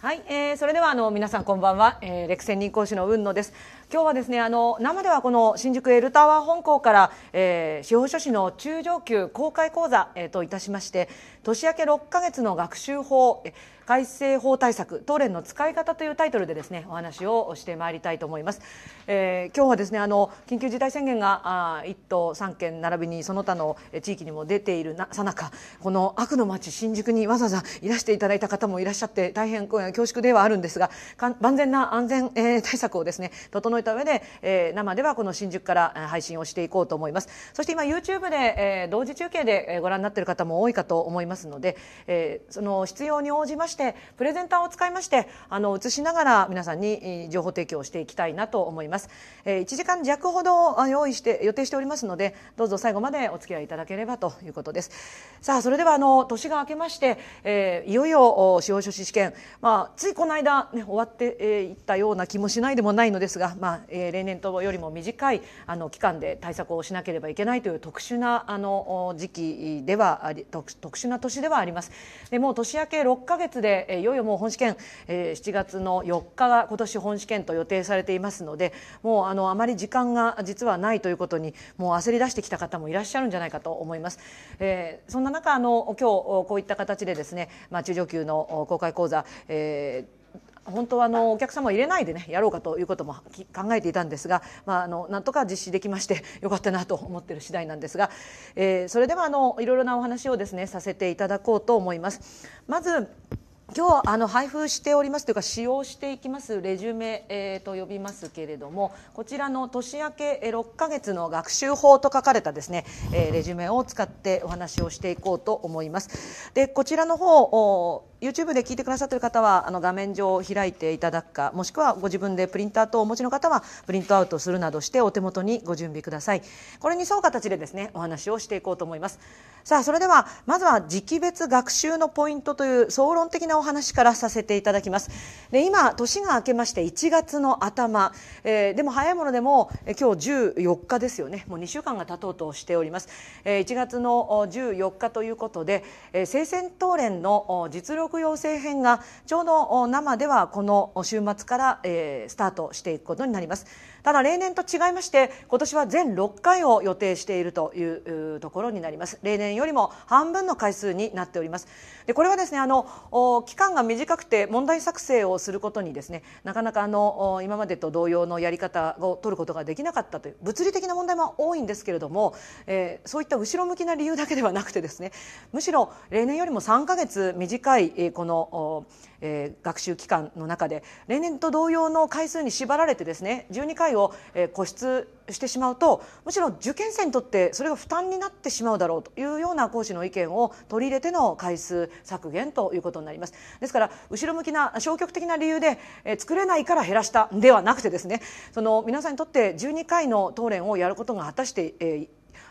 はい、えー、それではあの皆さんこんばんは、えー、レクセン人工師の雲野です。今日はですねあの生ではこの新宿エルタワー本校から、えー、司法書士の中上級公開講座、えー、といたしまして年明け6か月の学習法改正法対策東連の使い方というタイトルでですねお話をしてまいりたいと思います、えー、今日はですねあの緊急事態宣言があ1都3県並びにその他の地域にも出ているさなかこの悪の街新宿にわざわざいらしていただいた方もいらっしゃって大変恐縮ではあるんですが万全な安全、えー、対策をですね整ええた上で、えー、生ではこの新宿から配信をしていこうと思いますそして今 YouTube で、えー、同時中継でご覧になっている方も多いかと思いますので、えー、その必要に応じましてプレゼンターを使いましてあの映しながら皆さんに情報提供していきたいなと思います、えー、1時間弱ほど用意して予定しておりますのでどうぞ最後までお付き合いいただければということですさあそれではあの年が明けまして、えー、いよいよ司法書士試験、まあ、ついこの間、ね、終わってえいったような気もしないでもないのですが、まあまあえ例年とよりも短いあの期間で対策をしなければいけないという特殊なあの時期ではあり特殊な年ではあります。でもう年明け6か月で、えいよいよもう本試験、えー、7月の4日が今年本試験と予定されていますのでもうあのあまり時間が実はないということにもう焦り出してきた方もいらっしゃるんじゃないかと思います。えー、そんな中あの今日こういった形でですね、まあ、中上級の公開講座、えー本当はあのお客様を入れないでねやろうかということも考えていたんですが、まあ、あのなんとか実施できまして よかったなと思ってる次第なんですが、えー、それではあのいろいろなお話をですねさせていただこうと思います。まず今日あの配布しておりますというか使用していきますレジュメ、えー、と呼びますけれどもこちらの年明け6か月の学習法と書かれたですね、えー、レジュメを使ってお話をしていこうと思います。でこちらの方を YouTube で聞いてくださっている方はあの画面上を開いていただくかもしくはご自分でプリンターとをお持ちの方はプリントアウトするなどしてお手元にご準備くださいこれに沿う形でですねお話をしていこうと思いますさあそれではまずは時期別学習のポイントという総論的なお話からさせていただきますで今年が明けまして1月の頭、えー、でも早いものでも今日14日ですよねもう2週間が経とうとしております、えー、1月の14日ということで、えー、聖戦討連の実力養成編がちょうど生ではこの週末から、えー、スタートしていくことになりますただ例年と違いまして今年は全6回を予定しているというところになります例年よりも半分の回数になっておりますでこれはですねあの期間が短くて問題作成をすることにですねなかなかあの今までと同様のやり方を取ることができなかったという物理的な問題も多いんですけれども、えー、そういった後ろ向きな理由だけではなくてですねむしろ例年よりも3ヶ月短いこのえー、学習期間の中で例年と同様の回数に縛られてですね12回を、えー、固執してしまうともちろん受験生にとってそれが負担になってしまうだろうというような講師の意見を取り入れての回数削減ということになりますですから後ろ向きな消極的な理由で、えー、作れないから減らしたではなくてですねその皆さんにとって12回の答練をやることが果たして、えー、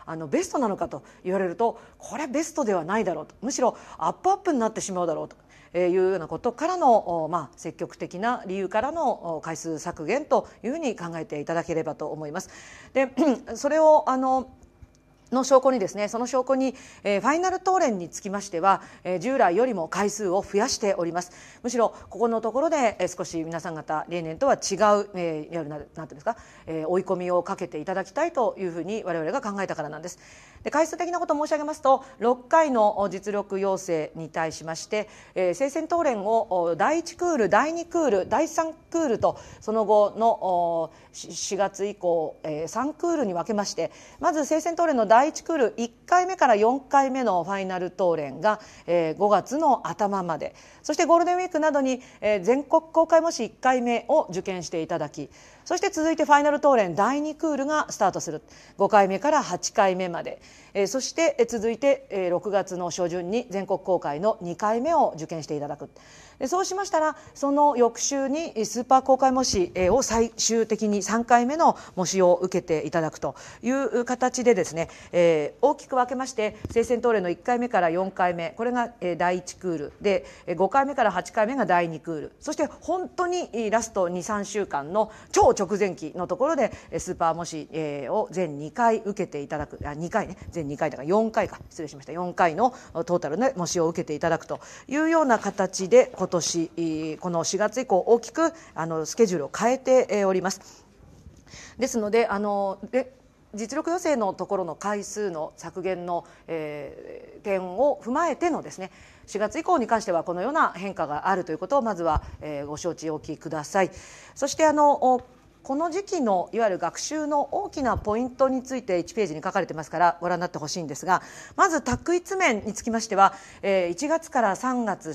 あのベストなのかと言われるとこれベストではないだろうとむしろアップアップになってしまうだろうと。いうようなことからの、まあ、積極的な理由からの回数削減というふうに考えていただければと思います。で それをあのの証拠にですねその証拠に、えー、ファイナル答練につきましては、えー、従来よりも回数を増やしておりますむしろここのところで、えー、少し皆さん方例年とは違う、えー、なんていうんですか、えー、追い込みをかけていただきたいというふうに我々が考えたからなんですで回数的なことを申し上げますと6回の実力要請に対しまして、えー、生鮮答練を第1クール第2クール第3クールとその後の4月以降、えー、3クールに分けましてまず生戦答練の第第1クール1回目から4回目のファイナルトーが、えー、5月の頭までそしてゴールデンウィークなどに、えー、全国公開模試1回目を受験していただきそして続いてファイナル東連第2クールがスタートする5回目から8回目まで、えー、そして続いて、えー、6月の初旬に全国公開の2回目を受験していただくでそうしましたらその翌週にスーパー公開模試を最終的に3回目の模試を受けていただくという形でですね、えー、大きく分けまして生鮮東連の1回目から4回目これが第1クールで5回目から8回目が第2クールそして本当にラスト23週間の超直前期のところでスーパー模試を全2回受けていただくあ2回ね全2回だから4回か失礼しました4回のトータルの模試を受けていただくというような形で今年この4月以降大きくあのスケジュールを変えております。ですのであの実力予選のところの回数の削減の、えー、点を踏まえてのですね4月以降に関してはこのような変化があるということをまずは、えー、ご承知おきください。そしてあのこの時期のいわゆる学習の大きなポイントについて1ページに書かれてますからご覧になってほしいんですがまず択一面につきましては、え1月から3月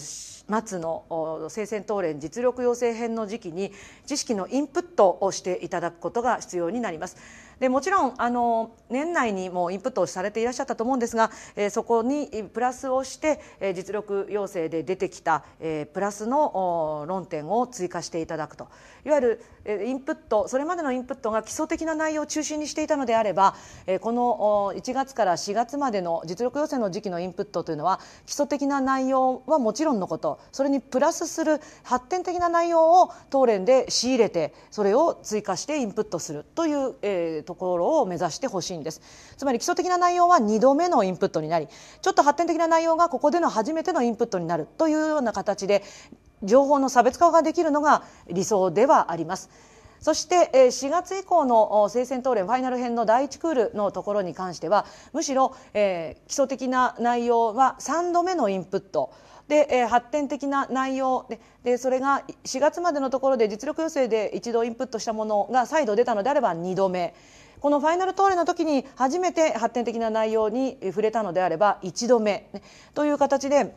末の生鮮当連実力養成編の時期に知識のインプットをしていただくことが必要になります。でもちろんあの年内にもインプットをされていらっしゃったと思うんですが、えー、そこにプラスをして、えー、実力要請で出てきた、えー、プラスの論点を追加していただくといわゆる、インプットそれまでのインプットが基礎的な内容を中心にしていたのであれば、この1月から4月までの実力予選の時期のインプットというのは基礎的な内容はもちろんのことそれにプラスする発展的な内容を当連で仕入れてそれを追加してインプットするという、ところを目指してほしいんですつまり基礎的な内容は2度目のインプットになりちょっと発展的な内容がここでの初めてのインプットになるというような形で情報の差別化ができるのが理想ではあります。そして4月以降の聖戦討論ファイナル編の第1クールのところに関してはむしろ、え基礎的な内容は3度目のインプットで、え発展的な内容ででそれが4月までのところで実力要請で一度インプットしたものが再度出たのであれば2度目。このファイナル討論の時に初めて発展的な内容に触れたのであれば1度目、という形で。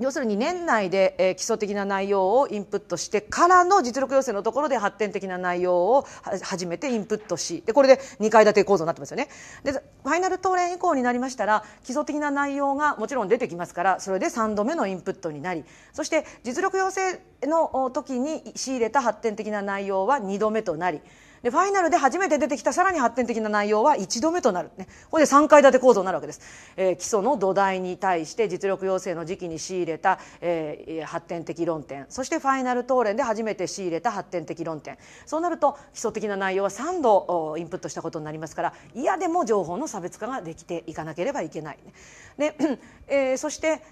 要するに年内で、え基礎的な内容をインプットしてからの実力要請のところで発展的な内容を初めてインプットしでこれで2階建て構造になってますよね。でファイナル当連以降になりましたら基礎的な内容がもちろん出てきますからそれで3度目のインプットになりそして実力要請の時に仕入れた発展的な内容は2度目となりでファイナルで初めて出てきたさらに発展的な内容は1度目となる、ね、これで3階建て構造になるわけです、えー、基礎の土台に対して実力要請の時期に仕入れた、えー、発展的論点そしてファイナル答練で初めて仕入れた発展的論点そうなると基礎的な内容は3度インプットしたことになりますから嫌でも情報の差別化ができていかなければいけない。ね、えー、そして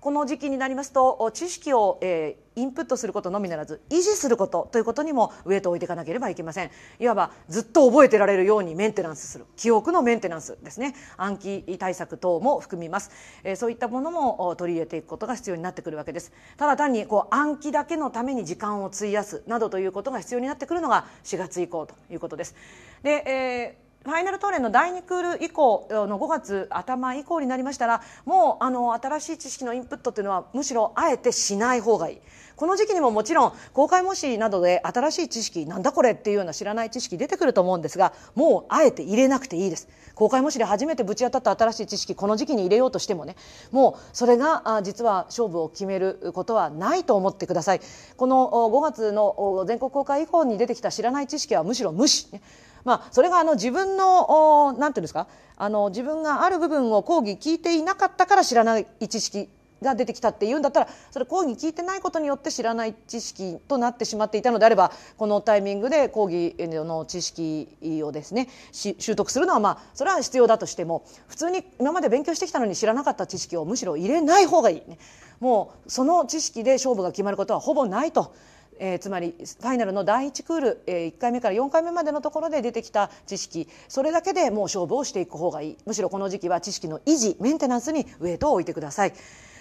この時期になりますと知識を、えー、インプットすることのみならず維持することということにもウエイトを置いていかなければいけませんいわばずっと覚えてられるようにメンテナンスする記憶のメンテナンスですね暗記対策等も含みます、えー、そういったものも取り入れていくことが必要になってくるわけですただ単にこう暗記だけのために時間を費やすなどということが必要になってくるのが4月以降ということですで、えーファイナルトーレの第2クール以降の5月頭以降になりましたらもうあの新しい知識のインプットというのはむしろあえてしない方がいい。この時期にももちろん公開模試などで新しい知識なんだこれっていうような知らない知識出てくると思うんですがもうあえて入れなくていいです公開模試で初めてぶち当たった新しい知識この時期に入れようとしてもねもうそれが実は勝負を決めることはないと思ってくださいこの5月の全国公開以降に出てきた知らない知識はむしろ無視、ね、まあ、それがあの自分の何て言うんですかあの自分がある部分を講義聞いていなかったから知らない知識が出てきたっていうんだったらそれ講義聞いてないことによって知らない知識となってしまっていたのであればこのタイミングで講義の知識をですね習得するのはまあそれは必要だとしても普通に今まで勉強してきたのに知らなかった知識をむしろ入れない方がいい、ね、もうその知識で勝負が決まることはほぼないとえー、つまりファイナルの第1クール、えー、1回目から4回目までのところで出てきた知識それだけでもう勝負をしていく方がいいむしろこの時期は知識の維持メンテナンスにウエイトを置いてください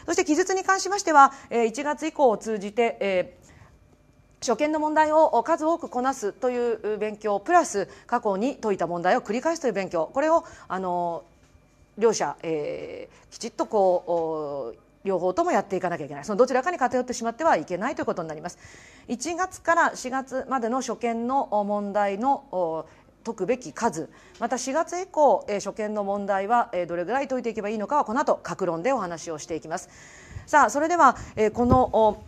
そして記述に関しましては、えー、1月以降を通じて、えー初見の問題を数多くこなすという勉強プラス過去に解いた問題を繰り返すという勉強これをあの両者、えー、きちっとこう両方ともやっていかなきゃいけないそのどちらかに偏ってしまってはいけないということになります1月から4月までの初見の問題の解くべき数また4月以降、えー、初見の問題は、えー、どれぐらい解いていけばいいのかはこの後各論でお話をしていきますさあそれでは、えー、この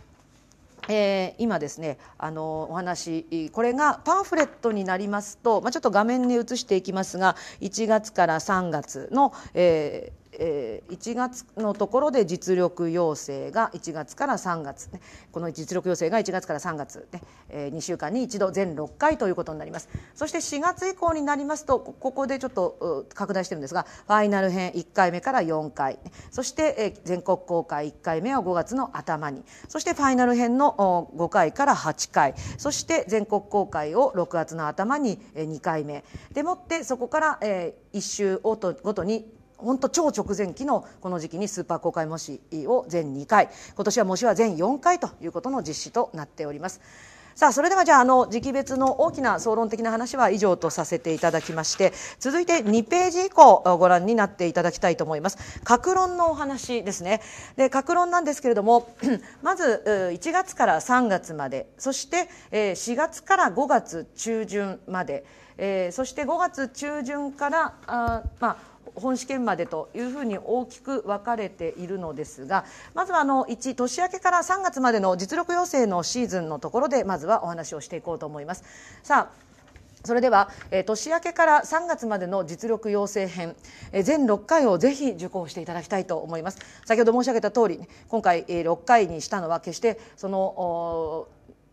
えー、今ですねあのお話これがパンフレットになりますと、まあ、ちょっと画面に移していきますが1月から3月の、ええー、1月のところで実力要請が1月から3月、ね、この実力要請が1月から3月ね、えー、2週間に1度全6回ということになりますそして4月以降になりますとここでちょっと拡大してるんですがファイナル編1回目から4回、そして、えー、全国公開1回目を5月の頭にそしてファイナル編の5回から8回そして全国公開を6月の頭に2回目でもってそこから、えー、1週ごとに本当超直前期のこの時期にスーパー公開模試を全2回今年は模試は全4回ということの実施となっております。さあそれではじゃああの時期別の大きな総論的な話は以上とさせていただきまして続いて2ページ以降ご覧になっていただきたいと思います格論のお話ですねで格論なんですけれども まず1月から3月までそして4月から5月中旬までそして5月中旬からあまあ本試験までというふうに大きく分かれているのですがまずはあの1年明けから3月までの実力養成のシーズンのところでまずはお話をしていこうと思います。さあそれでは、えー、年明けから3月までの実力養成編、えー、全6回をぜひ受講していただきたいと思います先ほど申し上げた通り今回、えー、6回にしたのは決してその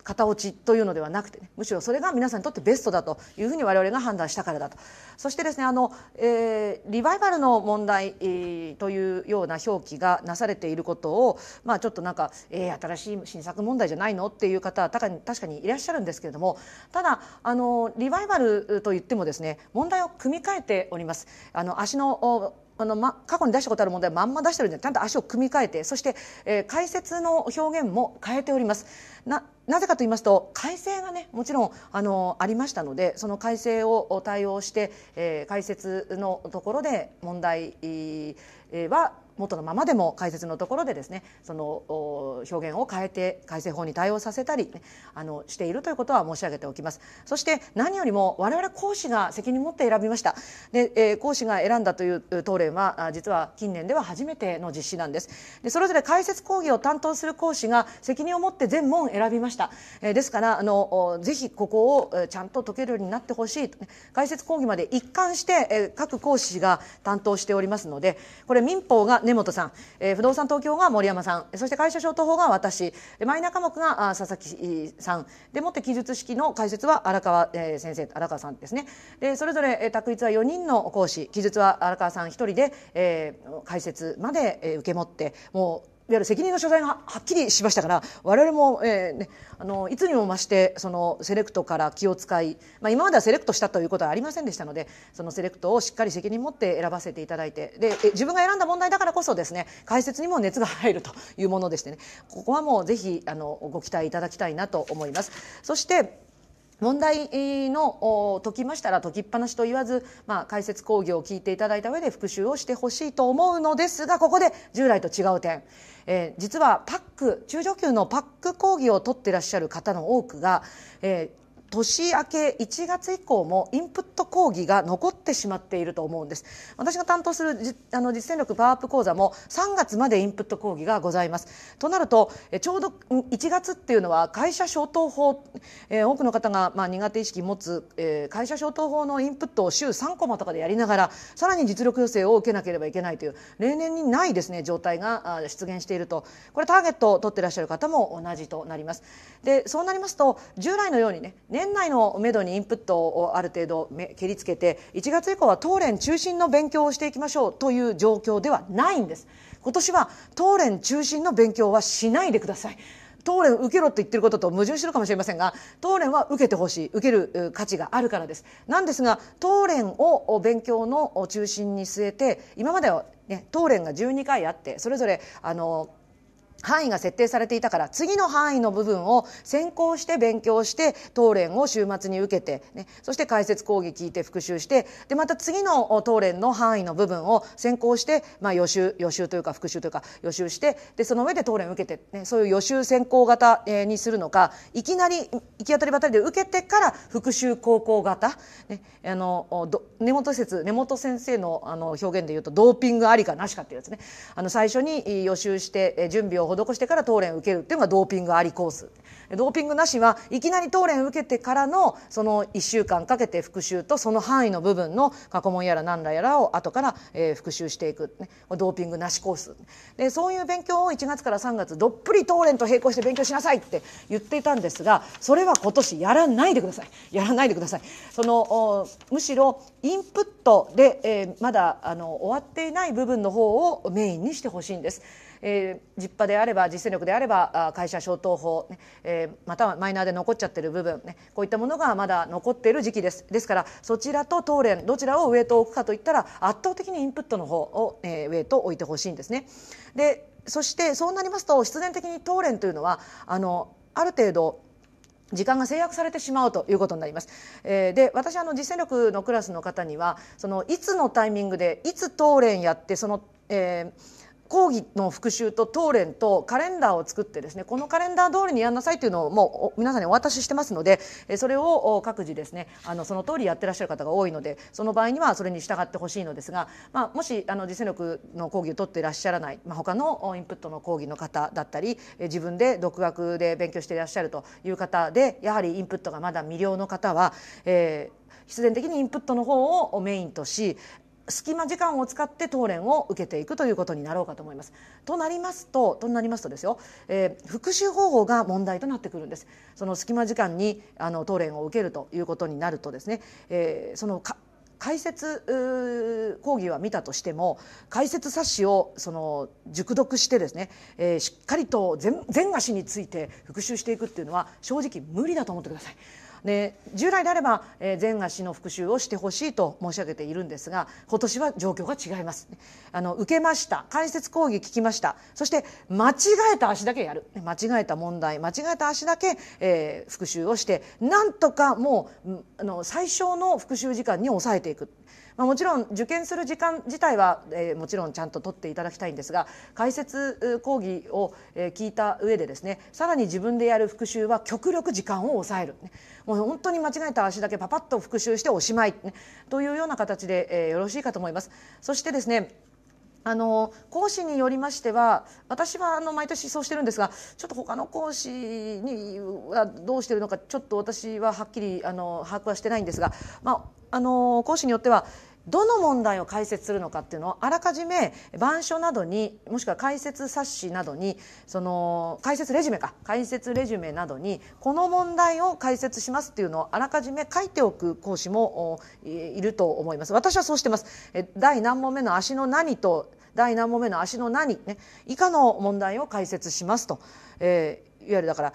型落ちというのではなくて、ね、むしろそれが皆さんにとってベストだというふうに我々が判断したからだとそしてですねあの、えー、リバイバルの問題、えー、というような表記がなされていることを、まあ、ちょっとなんか、えー、新しい新作問題じゃないのっていう方は確かにいらっしゃるんですけれどもただあのリバイバルといってもですね問題を組み替えております。あの足のあの、ま、過去に出したことある問題をまんま出してるんでちゃんと足を組み替えてそして、えー、解説の表現も変えております。ななぜかと言いますと改正がねもちろんあのありましたのでその改正を対応して、えー、解説のところで問題は元のままでも解説のところでですねその表現を変えて改正法に対応させたり、ね、あのしているということは申し上げておきますそして何よりも我々講師が責任を持って選びましたで、えー、講師が選んだという答練は実は近年では初めての実施なんですでそれぞれ解説講義を担当する講師が責任を持って全問選びました、えー、ですからあのぜひここをちゃんと解けるようになってほしい、ね、解説講義まで一貫して、えー、各講師が担当しておりますのでこれ民法が根本さん、えー、不動産東京が森山さんそして会社商等法が私マイナ科目が佐々木さんでもって記述式の解説は荒川、えー、先生荒川さんですねでそれぞれ択一は4人の講師記述は荒川さん1人で、えー、解説まで受け持ってもうわゆる責任の所在がはっきりしましたから我々も、えーね、あのいつにも増してそのセレクトから気を使い、まあ、今まではセレクトしたということはありませんでしたのでそのセレクトをしっかり責任持って選ばせていただいてで自分が選んだ問題だからこそですね解説にも熱が入るというものでしてねここはもうぜひあのご期待いただきたいなと思います。そして問題の解きましたら解きっぱなしと言わず、まあ、解説講義を聞いていただいた上で復習をしてほしいと思うのですがここで従来と違う点、えー、実はパック中上級のパック講義を取ってらっしゃる方の多くが、えー、年明け1月以降もインプット講義が残ってしまっていると思うんです私が担当するあの実践力パワーアップ講座も3月までインプット講義がございますとなるとちょうど1月っていうのは会社消灯法、えー、多くの方がまあ苦手意識持つ、えー、会社消灯法のインプットを週3コマとかでやりながらさらに実力予選を受けなければいけないという例年にないですね状態が出現しているとこれターゲットを取っていらっしゃる方も同じとなりますでそうなりますと従来のようにね年内のめどにインプットをある程度蹴りつけて1月以降は東連中心の勉強をしていきましょうという状況ではないんです今年は東連中心の勉強はしないでください東連受けろって言ってることと矛盾してるかもしれませんが東連は受けてほしい受ける価値があるからですなんですが東連を勉強の中心に据えて今まではね東連が12回あってそれぞれあの範囲が設定されていたから次の範囲の部分を先行して勉強して答練を週末に受けて、ね、そして解説講義聞いて復習してでまた次の答練の範囲の部分を先行して、まあ、予習予習というか復習というか予習してでその上で答練受けて、ね、そういう予習先行型にするのかいきなり行き当たりばったりで受けてから復習高校型、ね、あの根本説根本先生のあの表現で言うとドーピングありかなしかっていうやつね。あの最初に予習して準備を施してから当連受けるっていうのがドーピングありコースドーピングなしはいきなり当連受けてからのその1週間かけて復習とその範囲の部分の過去問やら何らやらを後から、え復習していく、ね、ドーピングなしコースでそういう勉強を1月から3月どっぷり当連と並行して勉強しなさいって言っていたんですがそれは今年やらないでくださいやらないでくださいそのむしろインプットで、えー、まだあの終わっていない部分の方をメインにしてほしいんです。えー、実派であれば実践力であれば会社消灯法、ねえー、またはマイナーで残っちゃってる部分、ね、こういったものがまだ残っている時期ですですからそちらと東連どちらをウエイトを置くかといったら圧倒的にインプットの方を、えー、ウェイトを置いてほしいんですね。でそしてそうなりますと必然的に東連というのはあのある程度時間が制約されてしまうということになります。えー、で私あの実践力のクラスの方にはそのいつのタイミングでいつ当連やってその、えー、講義の復習と当連とカレンダーを作ってですねこのカレンダー通りにやんなさいというのをもう皆さんにお渡ししてますのでそれを各自ですねあのその通りやってらっしゃる方が多いのでその場合にはそれに従ってほしいのですが、まあ、もしあの実践力の講義を取っていらっしゃらない、まあ、他のインプットの講義の方だったり自分で独学で勉強していらっしゃるという方でやはりインプットがまだ未了の方は、えー必然的にインプットの方をメインとし隙間時間を使って答練を受けていくということになろうかと思います。となりますと、となりますとですよ、えー、復習方法が問題となってくるんです。その隙間時間にあの答練を受けるということになるとですね、えー、その解説講義は見たとしても解説冊子をその熟読してですね、えー、しっかりと全全足について復習していくっていうのは正直無理だと思ってください。で従来であれば、えー、がの復讐をしてほしいと申し上げているんですが今年は状況が違います。あの受けました解説講義聞きましたそして間違えた足だけやる間違えた問題間違えた足だけ、えー、復習をしてなんとかもうあの最小の復習時間に抑えていくまあ、もちろん受験する時間自体は、えー、もちろんちゃんと取っていただきたいんですが解説講義を、え聞いた上でですねさらに自分でやる復習は極力時間を抑える、ね、もう本当に間違えた足だけパパッと復習しておしまい、ね、というような形で、えー、よろしいかと思います。そしてですねあの講師によりましては私はあの毎年そうしてるんですがちょっと他の講師にはどうしてるのかちょっと私ははっきりあの把握はしてないんですが、まあ、あの講師によってはどの問題を解説するのかっていうのをあらかじめ板書などにもしくは解説冊子などにその解説レジュメか解説レジュメなどにこの問題を解説しますっていうのをあらかじめ書いておく講師もいると思います私はそうしてます第何問目の足の何と第何問目の足の何、ね、以下の問題を解説しますと、えー、いわゆるだから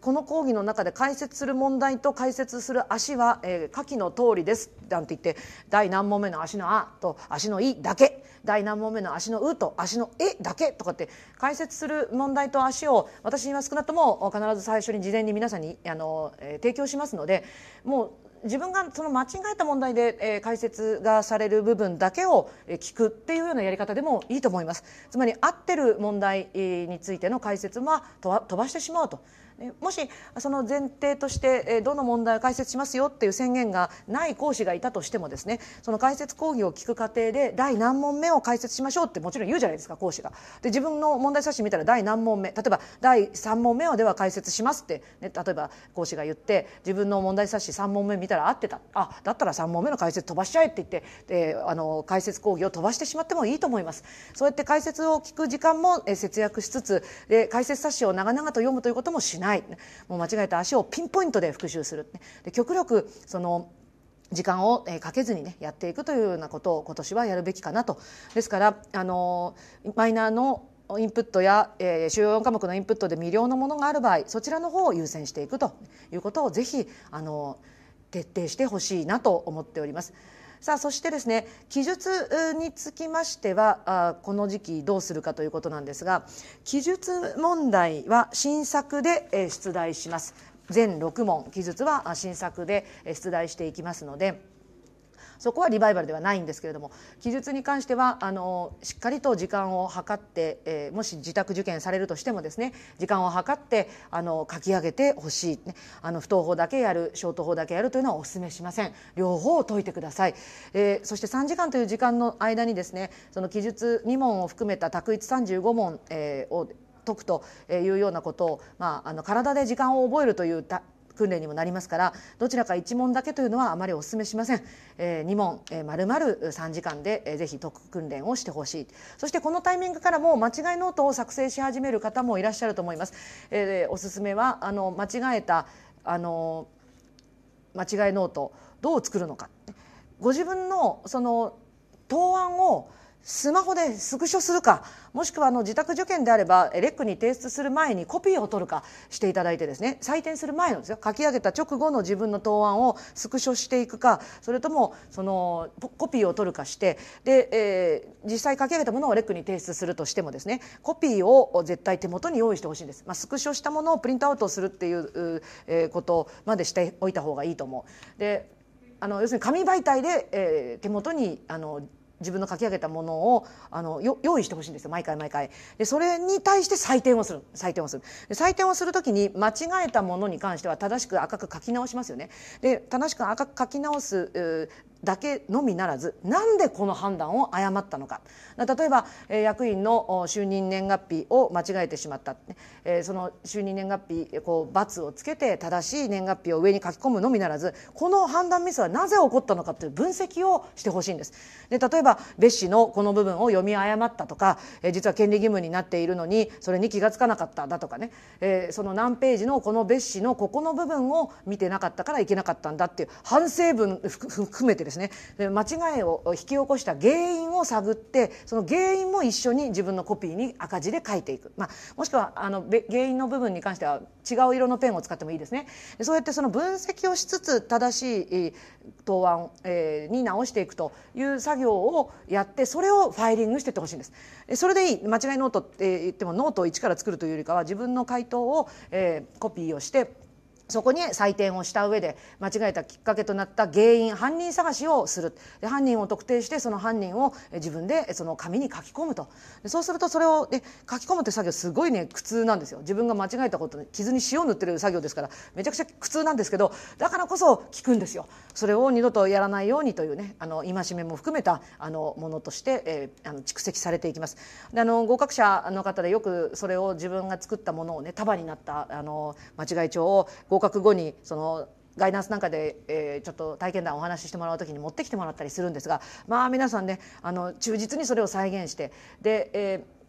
この講義の中で解説する問題と解説する足は、えー、下記の通りですなんて言って第何問目の足の「あ」と足の「い」だけ第何問目の足の「う」と足の「え」だけとかって解説する問題と足を私には少なくとも必ず最初に事前に皆さんにあの、えー、提供しますのでもう自分がその間違えた問題で、えー、解説がされる部分だけを聞くっていうようなやり方でもいいと思います。つまり合ってる問題についての解説は飛ばしてしまうと。もしその前提としてどの問題を解説しますよっていう宣言がない講師がいたとしてもですねその解説講義を聞く過程で第何問目を解説しましょうってもちろん言うじゃないですか講師が。で自分の問題冊子見たら第何問目例えば第3問目をでは解説しますって、ね、例えば講師が言って自分の問題冊子3問目見たら合ってたあだったら3問目の解説飛ばしちゃえって言ってであの解説講義を飛ばしてしまってもいいと思います。そうやって解説を聞く時間も節約しつつで解説冊子を長々と読むということもしない。い、もう間違えた足をピンポイントで復習する、で極力その時間をかけずにねやっていくというようなことを今年はやるべきかなと。ですからあのマイナーのインプットや、えー、主要4科目のインプットで未了のものがある場合そちらの方を優先していくということをぜひあの徹底してほしいなと思っております。さあそしてですね記述につきましてはあこの時期どうするかということなんですが記述問題は新作で出題します全6問記述は新作で出題していきますので。そこはリバイバルではないんですけれども記述に関してはあのしっかりと時間を計って、えー、もし自宅受験されるとしてもですね時間を計ってあの書き上げてほしい、ね、あの不登法だけやるショート法だけやるというのはお勧めしません両方を解いてください、えー、そして3時間という時間の間にですねその記述2問を含めた択一35問、えー、を解くというようなことを、まあ、あの体で時間を覚えるという訓練にもなりますからどちらか1問だけというのはあまりお勧めしません、えー、2問、えるまる3時間で、えー、ぜひ解訓練をしてほしいそしてこのタイミングからも間違いノートを作成し始める方もいらっしゃると思います、えー、おすすめはあの間違えたあの間違いノートどう作るのかご自分のその答案をスマホでスクショするかもしくはあの自宅受験であればレックに提出する前にコピーを取るかしていただいてですね採点する前のですよ書き上げた直後の自分の答案をスクショしていくかそれともそのコピーを取るかしてで、えー、実際書き上げたものをレックに提出するとしてもですねコピーを絶対手元に用意してほしいんです、まあ、スクショしたものをプリントアウトするっていう、えー、ことまでしておいた方がいいと思う。であの要するに紙媒体で、えー、手元にあの自分の書き上げたものをあの用意してほしいんですよ毎回毎回。でそれに対して採点をする採点をする。採点をする時に間違えたものに関しては正しく赤く書き直しますよね。で正しく赤く書き直すだけのみならずなんでこの判断を誤ったのか例えば役員の就任年月日を間違えてしまったその就任年月日こう×をつけて正しい年月日を上に書き込むのみならずこの判断ミスはなぜ起こったのかという分析をしてほしいんです。で例えば別紙のこの部分を読み誤ったとか実は権利義務になっているのにそれに気が付かなかっただとかねその何ページのこの別紙のここの部分を見てなかったからいけなかったんだっていう反省文含めてですですね間違いを引き起こした原因を探ってその原因も一緒に自分のコピーに赤字で書いていく、まあ、もしくはあの原因の部分に関しては違う色のペンを使ってもいいですねそうやってその分析をしつつ正しい答案、えに直していくという作業をやってそれをファイリングしてってほしいんですそれでいい間違いノートって言ってもノートを一から作るというよりかは自分の回答を、えコピーをしてそこに採点をした上で間違えたきっかけとなった原因犯人探しをするで犯人を特定してその犯人を自分でその紙に書き込むとでそうするとそれをね、書き込むって作業すごいね苦痛なんですよ自分が間違えたことに傷に塩塗ってる作業ですからめちゃくちゃ苦痛なんですけどだからこそ聞くんですよそれを二度とやらないようにというねあの戒めも含めたあのものとして、えー、あの蓄積されていきますであの合格者の方でよくそれを自分が作ったものをね束になったあの間違い帳を合告後にそのガイダンスなんかで、えー、ちょっと体験談お話ししてもらう時に持ってきてもらったりするんですがまあ皆さんねあの忠実にそれを再現してで、えー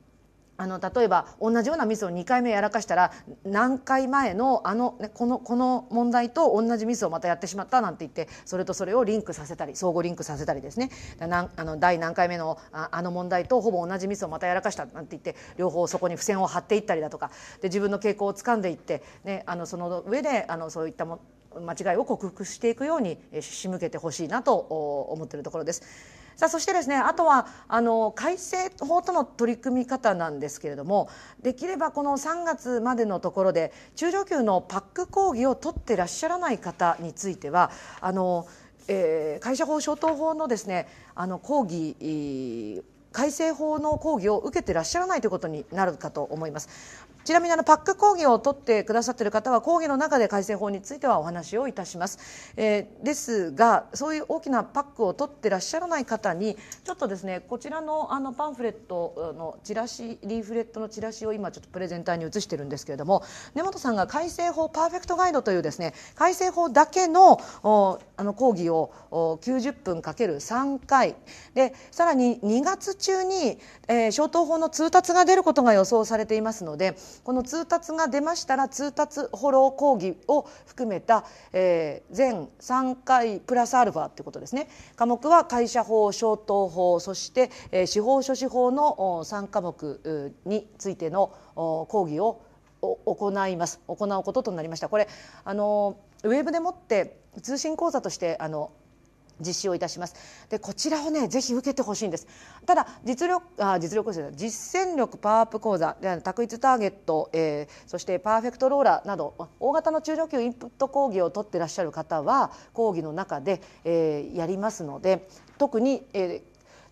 あの例えば同じようなミスを2回目やらかしたら何回前のあの、ね、このこの問題と同じミスをまたやってしまったなんて言ってそれとそれをリンクさせたり相互リンクさせたりですねなあの第何回目のああの問題とほぼ同じミスをまたやらかしたなんて言って両方そこに付箋を貼っていったりだとかで自分の傾向をつかんでいって、ね、あのその上であのそういったも間違いを克服していくように仕向けてほしいなと思っているところです。さあそしてですねあとはあの改正法との取り組み方なんですけれどもできればこの3月までのところで中上級のパック講義を取ってらっしゃらない方についてはあの、えー、会社法消灯法のですねあの講義、改正法の講義を受けてらっしゃらないということになるかと思います。ちなみにあのパック講義を取ってくださっている方は講義の中で改正法についてはお話をいたします、えー、ですがそういう大きなパックを取ってらっしゃらない方にちょっとですねこちらのあのパンフレットのチラシリーフレットのチラシを今ちょっとプレゼンターに移してるんですけれども根本さんが改正法パーフェクトガイドというですね改正法だけのあの講義を90分かける3回でさらに2月中に、えー、消灯法の通達が出ることが予想されていますのでこの通達が出ましたら通達フォロー講義を含めた、えー、全3回プラスアルファってことですね科目は会社法消灯法そして、えー、司法書士法の3科目についての講義を行います行うこととなりましたこれあのウェブでもって通信講座としてあの実施をいたします。でこちらをねぜひ受けてほしいんです。ただ実力あ実力講座実践力パワーアップ講座択一ターゲット、えー、そしてパーフェクトローラーなど大型の中上級インプット講義を取ってらっしゃる方は講義の中で、えー、やりますので特に、えー、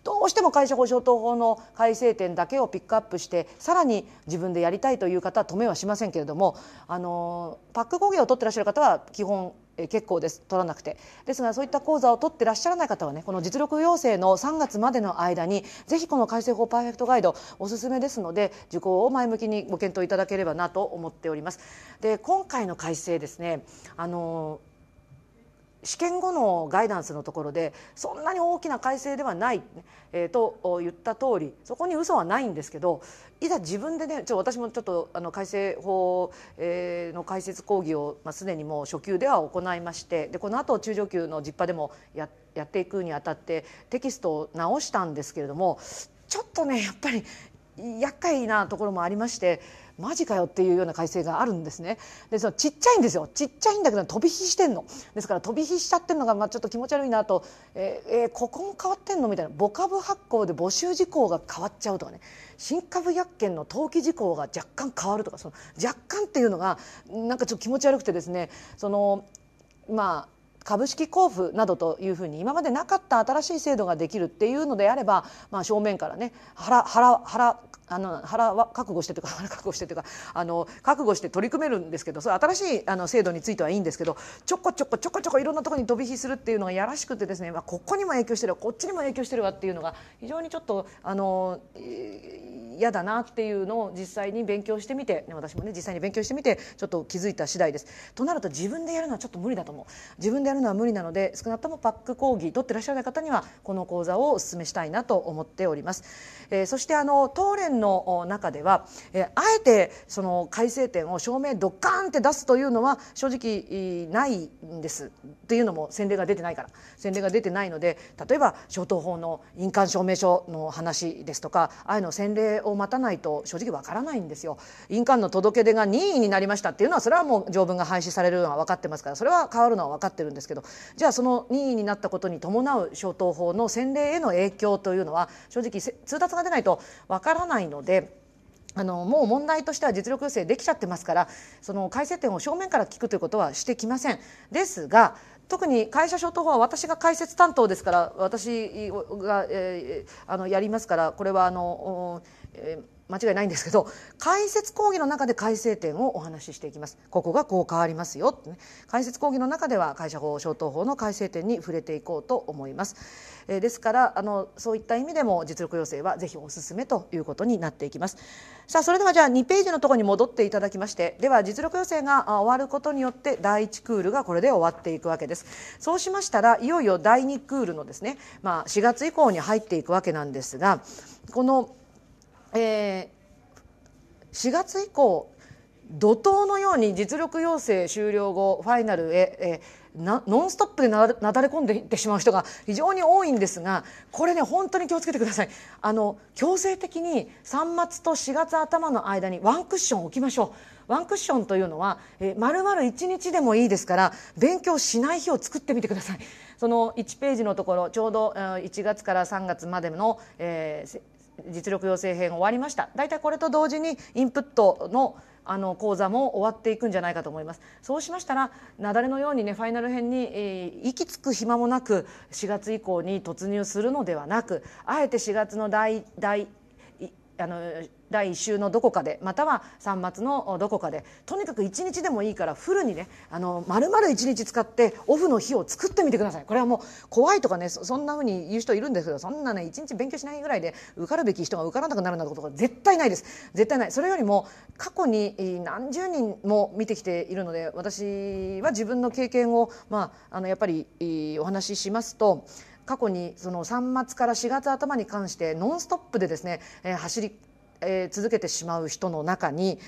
どうしても会社保障等法の改正点だけをピックアップしてさらに自分でやりたいという方は止めはしませんけれどもあのパック講義を取ってらっしゃる方は基本え結構です取らなくてですがそういった講座を取ってらっしゃらない方はねこの実力要請の3月までの間にぜひこの改正法パーフェクトガイドおすすめですので受講を前向きにご検討いただければなと思っておりますで今回の改正ですねあの試験後のガイダンスのところでそんなに大きな改正ではない、えー、と言った通りそこに嘘はないんですけどいざ自分でねちょ私もちょっとあの改正法、えー、の解説講義を、まあ、すでにもう初級では行いましてでこの後中上級の実派でもややっていくにあたってテキストを直したんですけれどもちょっとねやっぱり厄介なところもありましてマジかよっていうような改正があるんですねでそのちっちゃいんですよちっちゃいんだけど飛び火してんのですから飛び火しちゃってるのがまあちょっと気持ち悪いなと、えー、えー、ここも変わってんのみたいな母株発行で募集事項が変わっちゃうとかね新株薬券の登記事項が若干変わるとかその若干っていうのがなんかちょっと気持ち悪くてですねそのまあ株式交付などというふうに今までなかった新しい制度ができるっていうのであれば、まあ、正面からね腹腹腹あの腹は覚悟してというか腹覚悟してというかあの覚悟して取り組めるんですけどそれ新しいあの制度についてはいいんですけどちょこちょこちょこちょこいろんなところに飛び火するっていうのがやらしくてですね、まあ、ここにも影響してるわこっちにも影響してるわっていうのが非常にちょっとあの嫌だなっていうのを実際に勉強してみて、ね、私もね実際に勉強してみてちょっと気づいた次第です。となると自分でやるのはちょっと無理だと思う自分でやるのは無理なので少なくともパック講義取ってらっしゃる方にはこの講座をお勧めしたいなと思っております。えー、そしてあの東連の中では、えー、あえてその改正点を証明ドッカーンって出すというのは正直ないんですというのも先例が出てないから先例が出てないので例えば消灯法の印鑑証明書の話ですとかああいうの先例を待たないと正直わからないんですよ。印鑑の届け出が任意になりましたっていうのはそれはもう条文が廃止されるのは分かってますからそれは変わるのは分かってるんですけどじゃあその任意になったことに伴う消灯法の先例への影響というのは正直通達がが出ないとわからないので。あのもう問題としては実力抑制できちゃってますからその改正点を正面から聞くということはしてきません。ですが特に会社証等法は私が解説担当ですから私が、えー、あのやりますからこれはあの、えー、間違いないんですけど解説講義の中で改正点をお話ししていきますここがこう変わりますよ、ね、解説講義の中では会社法消灯法の改正点に触れていこうと思います。えですからあのそういった意味でも実力要請はぜひおすすめということになっていきますさあそれではじゃあ2ページのところに戻っていただきましてでは実力要請が終わることによって第1クールがこれで終わっていくわけですそうしましたらいよいよ第2クールのですね、まあ、4月以降に入っていくわけなんですがこの、えー、4月以降怒涛のように実力要請終了後ファイナルへ、えーノンストップでなだれ込んでいってしまう人が非常に多いんですがこれね本当に気をつけてくださいあの強制的に3末と4月頭の間にワンクッション置きましょうワンクッションというのは、える丸る1日でもいいですから勉強しない日を作ってみてくださいその1ページのところちょうど1月から3月までの、えー、実力養成編終わりました大体これと同時にインプットの、あの講座も終わっていくんじゃないかと思いますそうしましたら雪崩のようにねファイナル編に、えー、息つく暇もなく4月以降に突入するのではなくあえて4月の第第あの第1週のどこかでまたは3末のどこかでとにかく1日でもいいからフルにねあの丸々1日使ってオフの日を作ってみてくださいこれはもう怖いとかねそんな風に言う人いるんですけどそんなね1日勉強しないぐらいで受かるべき人が受からなくなるなんてことが絶対ないです絶対ないそれよりも過去に何十人も見てきているので私は自分の経験を、まあ、あのやっぱりお話ししますと過去にその3月から4月頭に関してノンストップでですね、えー、走りえー、続けてしまう人の中に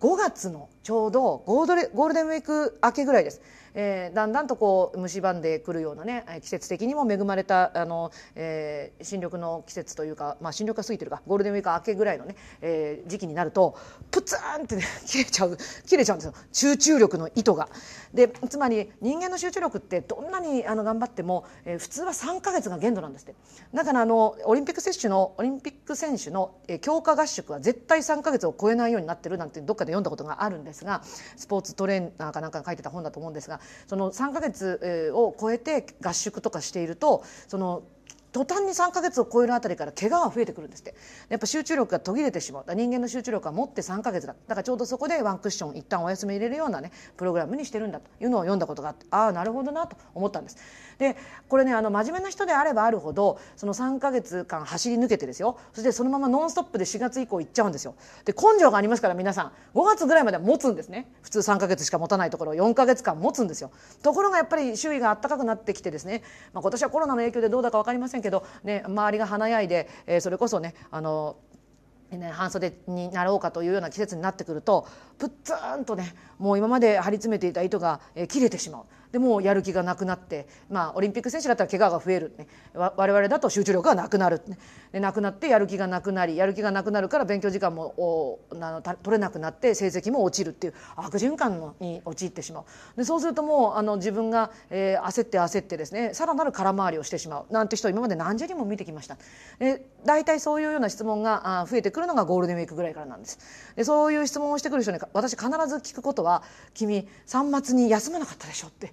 5月のちょうどゴールデンウィーク明けぐらいですえー、だんだんとこう蝕んでくるようなね季節的にも恵まれたあの、えー、新緑の季節というか、まあ、新緑が過ぎてるかゴールデンウィーク明けぐらいのね、えー、時期になるとプツーンって、ね、切れちゃう切れちゃうんですよ集中力の糸が。でつまり人間の集中力ってどんなにあの頑張っても、えー、普通は3か月が限度なんですって。だからあのオリンピック接種のオリンピック選手の、えー、強化合宿は絶対3か月を超えないようになってるなんてどっかで読んだことがあるんですがスポーツトレーナーかなんかが書いてた本だと思うんですがその3ヶ月を超えて合宿とかしているとその途端に3ヶ月を超えるあたりから怪我が増えてくるんですってやっぱ集中力が途切れてしまう人間の集中力は持って3ヶ月だだからちょうどそこでワンクッション一旦お休み入れるようなねプログラムにしてるんだというのを読んだことがあってああなるほどなと思ったんです。でこれねあの真面目な人であればあるほどその3ヶ月間走り抜けてですよそしてそのままノンストップで4月以降行っちゃうんですよで根性がありますから皆さん5月ぐらいまでは持つんですね普通3ヶ月しか持たないところを4ヶ月間持つんですよところがやっぱり周囲が暖かくなってきてですね、まあ、今年はコロナの影響でどうだか分かりませんけど、ね、周りが華やいで、えー、それこそねあのね、半袖になろうかというような季節になってくるとプッツンとねもう今まで張り詰めていた糸が、え切れてしまうでもうやる気がなくなって、まあ、オリンピック選手だったら怪我が増える、ね、我々だと集中力がなくなる、ね、でなくなってやる気がなくなりやる気がなくなるから勉強時間もなの取れなくなって成績も落ちるっていう悪循環に陥ってしまうでそうするともうあの自分が、えー、焦って焦ってですねさらなる空回りをしてしまうなんて人今まで何十人も見てきました。大体そういうような質問が増えてくるのがゴールデンウィークぐらいからなんです。でそういう質問をしてくる人に私必ず聞くことは「君3末に休まなかったでしょ」って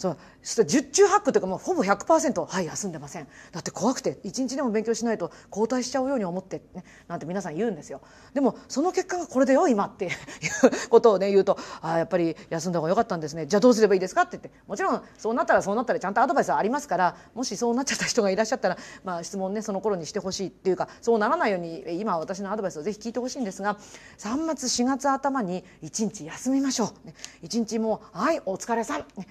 そうそし十中八九というかもうほぼ100%はい休んでませんだって怖くて一日でも勉強しないと後退しちゃうように思って、ね、なんて皆さん言うんですよでもその結果がこれだよ今っていう ことをね言うとあやっぱり休んだ方が良かったんですねじゃあどうすればいいですかって言ってもちろんそうなったらそうなったらちゃんとアドバイスはありますからもしそうなっちゃった人がいらっしゃったら、まあ、質問ねその頃にしてほしいっていうかそうならないように今私のアドバイスをぜひ聞いてほしいんですが3月4月頭に一日休みましょう。ね、日もはいお疲れさん、ね、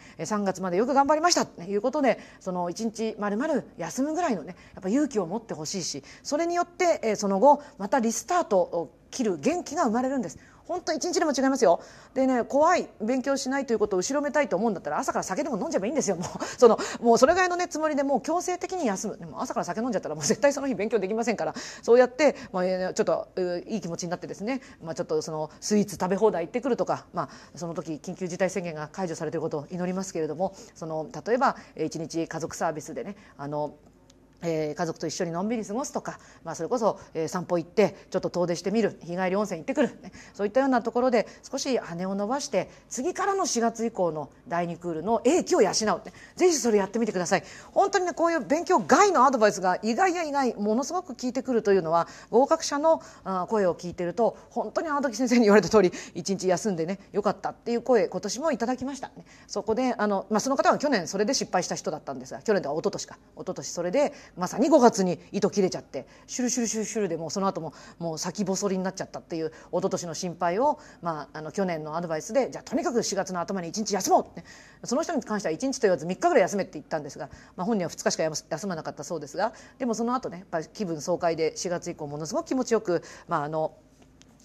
月までよく頑張りましたということでその一日まるまる休むぐらいのねやっぱ勇気を持ってほしいしそれによってその後またリスタートを切る元気が生まれるんです。本当一日でも違いますよでね怖い勉強しないということを後ろめたいと思うんだったら朝から酒でも飲んじゃえばいいんですよもう そのもうそれぐらいの、ね、つもりでもう強制的に休むでも朝から酒飲んじゃったらもう絶対その日勉強できませんからそうやって、まあ、ちょっといい気持ちになってですね、まあ、ちょっとそのスイーツ食べ放題行ってくるとか、まあ、その時緊急事態宣言が解除されていることを祈りますけれどもその例えば一日家族サービスでねあのえー、家族と一緒にのんびり過ごすとか、まあ、それこそ、えー、散歩行ってちょっと遠出してみる日帰り温泉行ってくる、ね、そういったようなところで少し羽を伸ばして次からの4月以降の第2クールの英気を養う、ね、ぜひそれやってみてください本当にねこういう勉強外のアドバイスが意外や意外ものすごく効いてくるというのは合格者の声を聞いてると本当にあの時先生に言われた通り一日休んでねよかったっていう声今年もいただきました、ね、そこであの、まあ、その方は去年それで失敗した人だったんですが去年では一昨年か一昨年それでまさに5月に糸切れちゃってシュルシュルシュルシュルでもうその後ももう先細りになっちゃったっていう一昨年の心配を、まあ、あの去年のアドバイスでじゃあとにかく4月の頭に1日休もうって、その人に関しては1日と言わず3日ぐらい休めって言ったんですが、まあ、本人は2日しか休まなかったそうですがでもその後ねやっぱり気分爽快で4月以降ものすごく気持ちよく、まあ、あの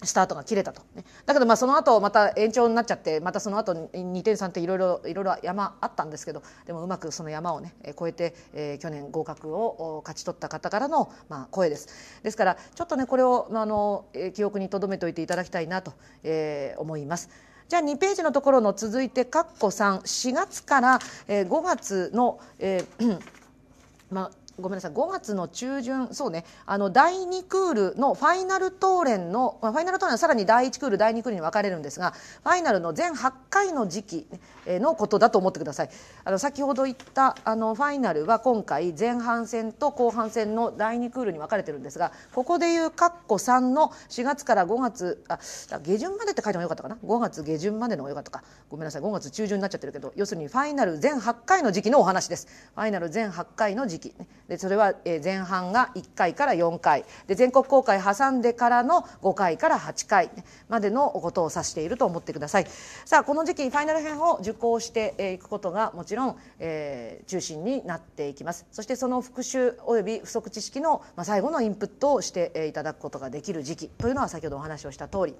スタートが切れたと、ね、だけどまあその後また延長になっちゃってまたその後2点3点いろいろいろいろ山あったんですけどでもうまくその山をね越えて、えー、去年合格を勝ち取った方からの、まあ、声ですですからちょっとねこれを、まあ、あの記憶に留めておいていただきたいなと、えー、思います。じゃあ2ページのところの続いて括弧34月から5月の、えー まあごめんなさい5月の中旬そうねあの第2クールのファイナルトーレンのファイナルトーレンはさらに第1クール第2クールに分かれるんですがファイナルの全8回の時期のことだと思ってください。あの先ほど言ったあのファイナルは今回前半戦と後半戦の第2クールに分かれてるんですがここでいう括弧3の4月から5月あ下旬までって書いてもよかったかな5月下旬までの方がよかったかごめんなさい5月中旬になっちゃってるけど要するにファイナル全8回の時期のお話です。ファイナル全8回の時期、でそれは前半が1回から4回で全国公開挟んでからの5回から8回までのことを指していると思ってください。さあこの時期ファイナル編を行していくことがもちろん、えー、中心になっていきますそしてその復習および不足知識の、まあ、最後のインプットをしていただくことができる時期というのは先ほどお話をした通り、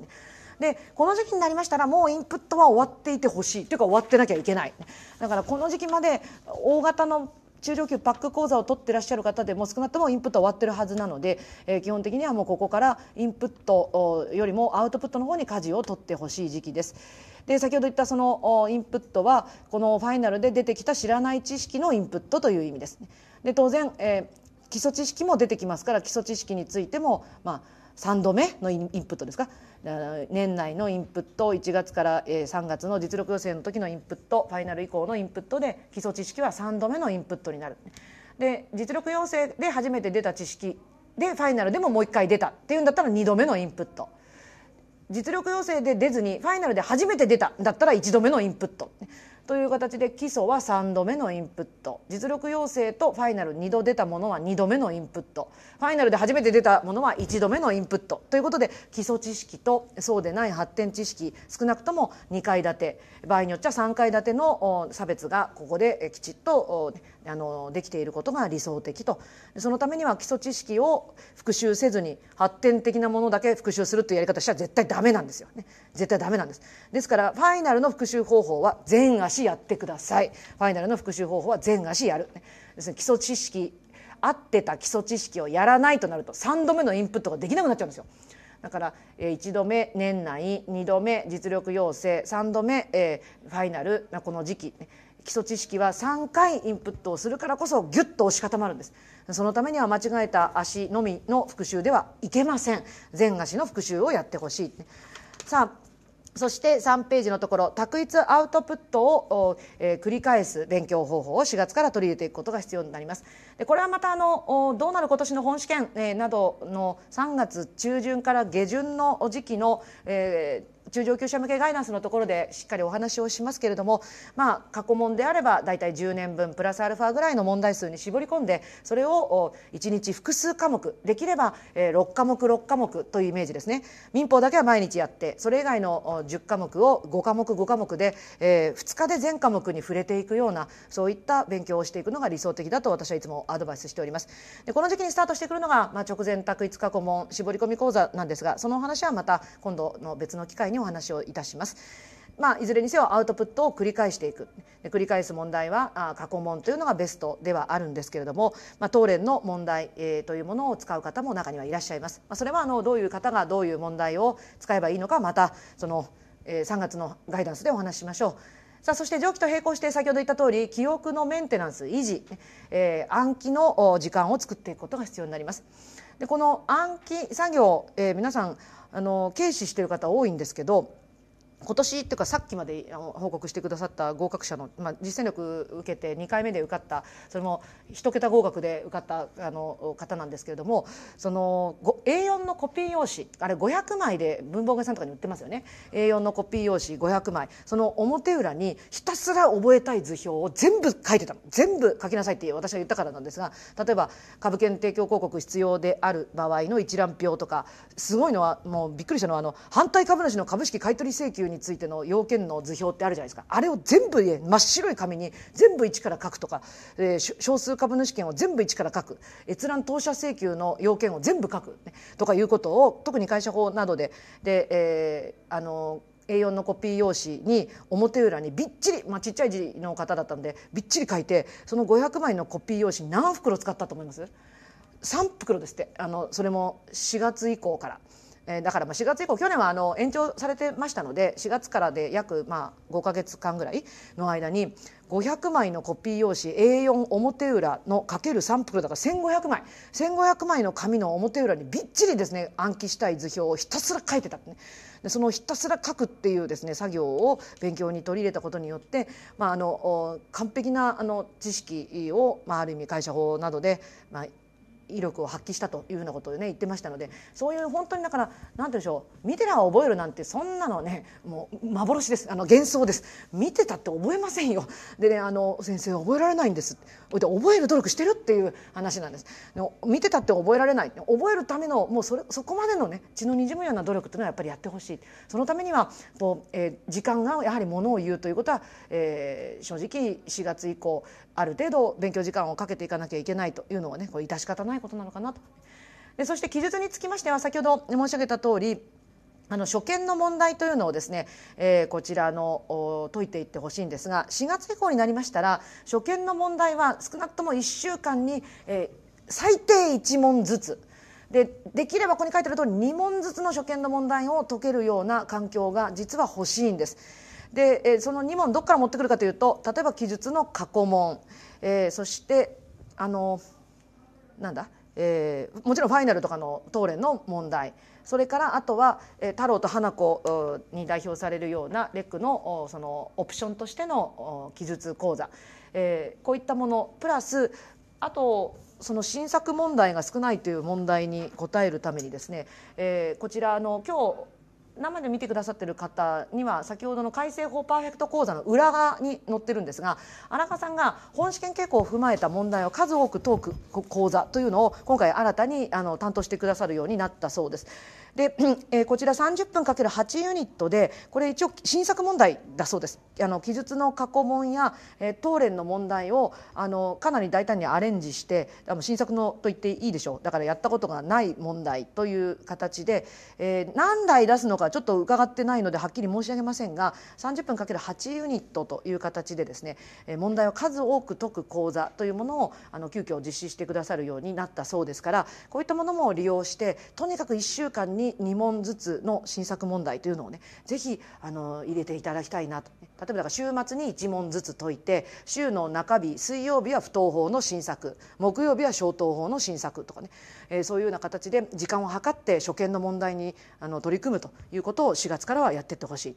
ね、でこの時期になりましたらもうインプットは終わっていてほしいというか終わってなきゃいけないだからこの時期まで大型の中上級パック講座を取ってらっしゃる方でも少なくともインプット終わってるはずなので、えー、基本的にはもうここからインプットよりもアウトプットの方に舵を取ってほしい時期です。で先ほど言ったそのインプットはこのファイナルで出てきた知らない知識のインプットという意味です、ね。で当然、えー、基礎知識も出てきますから基礎知識についても、まあ、3度目のインプットですか年内のインプット1月から3月の実力予選の時のインプットファイナル以降のインプットで基礎知識は3度目のインプットになる。で実力要請で初めて出た知識でファイナルでももう1回出たっていうんだったら2度目のインプット実力要請で出ずにファイナルで初めて出ただったら1度目のインプットという形で基礎は3度目のインプット実力要請とファイナル2度出たものは2度目のインプットファイナルで初めて出たものは1度目のインプットということで基礎知識とそうでない発展知識少なくとも2階建て場合によっちゃ3階建ての差別がここできちっとあのできていることが理想的とそのためには基礎知識を復習せずに発展的なものだけ復習するというやり方したら絶対ダメなんですよね絶対ダメなんですですからファイナルの復習方法は全足やってくださいファイナルの復習方法は全足やる、ね、です基礎知識合ってた基礎知識をやらないとなると3度目のインプットができなくなっちゃうんですよだから、え1度目年内2度目実力養成3度目、えファイナルこの時期、ね、基礎知識は3回インプットをするからこそギュッと押し固まるんですそのためには間違えた足のみの復習ではいけません全足の復習をやってほしいさあそして3ページのところ択一アウトプットを、えー、繰り返す勉強方法を4月から取り入れていくことが必要になりますでこれはまたあのどうなる今年の本試験、えー、などの3月中旬から下旬の時期の、えー中上級者向けガイナンスのところでしっかりお話をしますけれども、まあ、過去問であれば大体10年分プラスアルファぐらいの問題数に絞り込んでそれを1日複数科目できれば6科目6科目というイメージですね民法だけは毎日やってそれ以外の10科目を5科目5科目で2日で全科目に触れていくようなそういった勉強をしていくのが理想的だと私はいつもアドバイスしております。でこの時期にスタートしてくるのが、まあ、直前択一過去問絞り込み講座なんですがその話はまた今度の別の機会にお話をいたします。まあ、いずれにせよアウトプットを繰り返していく繰り返す問題はあ過去問というのがベストではあるんですけれども、まあ、当連の問題、えー、というものを使う方も中にはいらっしゃいます。まあ、それはあのどういう方がどういう問題を使えばいいのかまたその、えー、3月のガイダンスでお話ししましょう。さあそして上記と並行して先ほど言った通り記憶のメンテナンス維持、えー、暗記の時間を作っていくことが必要になります。でこの暗記作業、えー、皆さんあの軽視してる方多いんですけど今年っていうかさっきまで報告してくださった合格者の、まあ、実践力受けて2回目で受かったそれも一桁合格で受かったあの方なんですけれどもその A4 のコピー用紙あれ500枚で文房具屋さんとかに売ってますよね A4 のコピー用紙500枚その表裏にひたすら覚えたい図表を全部書いてた全部書きなさいって私は言ったからなんですが例えば株券提供広告必要である場合の一覧表とかすごいのはもうびっくりしたのはあの反対株主の株式買取請求についての要件の図表ってあるじゃないですかあれを全部真っ白い紙に全部一から書くとか、えー、少数株主権を全部一から書く閲覧当社請求の要件を全部書く、ね、とかいうことを特に会社法などでで、えー、あの A4 のコピー用紙に表裏にびっちり、まあ、ちっちゃい字の方だったんでびっちり書いてその500枚のコピー用紙何袋使ったと思います ?3 袋ですってあのそれも4月以降から。えー、だからまあ4月以降去年はあの延長されてましたので4月からで約まあ5か月間ぐらいの間に500枚のコピー用紙 A4 表裏のかけるサンプルだから1500枚1500枚の紙の表裏にびっちりですね暗記したい図表をひたすら書いてたってねでそのひたすら書くっていうですね作業を勉強に取り入れたことによって、まあ、あの完璧なあの知識を、まあ、ある意味会社法などで、まあ、威力を発揮したというようなことをね言ってましたのでそういう本当にだから何て言うんでしょう見てら覚えるなんてそんなのねもう幻ですあの幻想です見てたって覚えませんよでねあの先生覚えられないんです覚える努力してるっていう話なんです見てたって覚えられない覚えるためのもうそれそこまでのね血のにじむような努力っていうのはやっぱりやってほしいそのためにはこう、えー、時間がやはりものを言うということは、えー、正直4月以降ある程度勉強時間をかけていかなきゃいけないというのはねこれ致し方ないことなのかなと。でそして記述につきましては先ほど申し上げた通りあの初見の問題というのをですね、えー、こちらの解いていってほしいんですが4月以降になりましたら初見の問題は少なくとも1週間に、えー、最低1問ずつでできればここに書いてある通り2問ずつの初見の問題を解けるような環境が実は欲しいんです。で、えその2問どこから持ってくるかというと例えば記述の過去問、えー、そしてあのなんだ、えー、もちろんファイナルとかの答練の問題それからあとは、えー、太郎と花子に代表されるようなレックのそのオプションとしての記述講座、えー、こういったものプラスあとその新作問題が少ないという問題に答えるためにですね、えー、こちらの今日生で見てくださってる方には先ほどの改正法パーフェクト講座の裏側に載ってるんですが荒川さんが本試験傾向を踏まえた問題を数多く解く講座というのを今回新たに担当してくださるようになったそうです。で、えー、こちら30分かける8ユニットでこれ一応新作問題だそうですあの記述の過去問や、えー、当連の問題をあのかなり大胆にアレンジしてあの新作のと言っていいでしょうだからやったことがない問題という形で、えー、何台出すのかちょっと伺ってないのではっきり申し上げませんが30分かける8ユニットという形でですね、えー、問題を数多く解く講座というものをあの急遽実施してくださるようになったそうですからこういったものも利用してとにかく1週間にに2問ずつの新作問題というのをねあの入れていただきたいなと例えばだから週末に1問ずつ解いて週の中日水曜日は不登法の新作木曜日は小登法の新作とかね、えー、そういうような形で時間を計って初見の問題にあの取り組むということを4月からはやっていってほしい。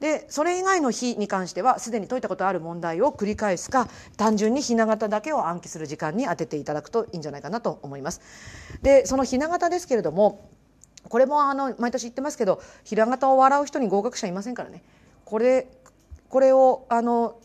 でそれ以外の日に関してはすでに解いたことある問題を繰り返すか単純にひな形だけを暗記する時間に当てていただくといいんじゃないかなと思います。でそのひな形ですけれどもこれもあの毎年言ってますけど平方を笑う人に合格者いませんからねこれこれをあの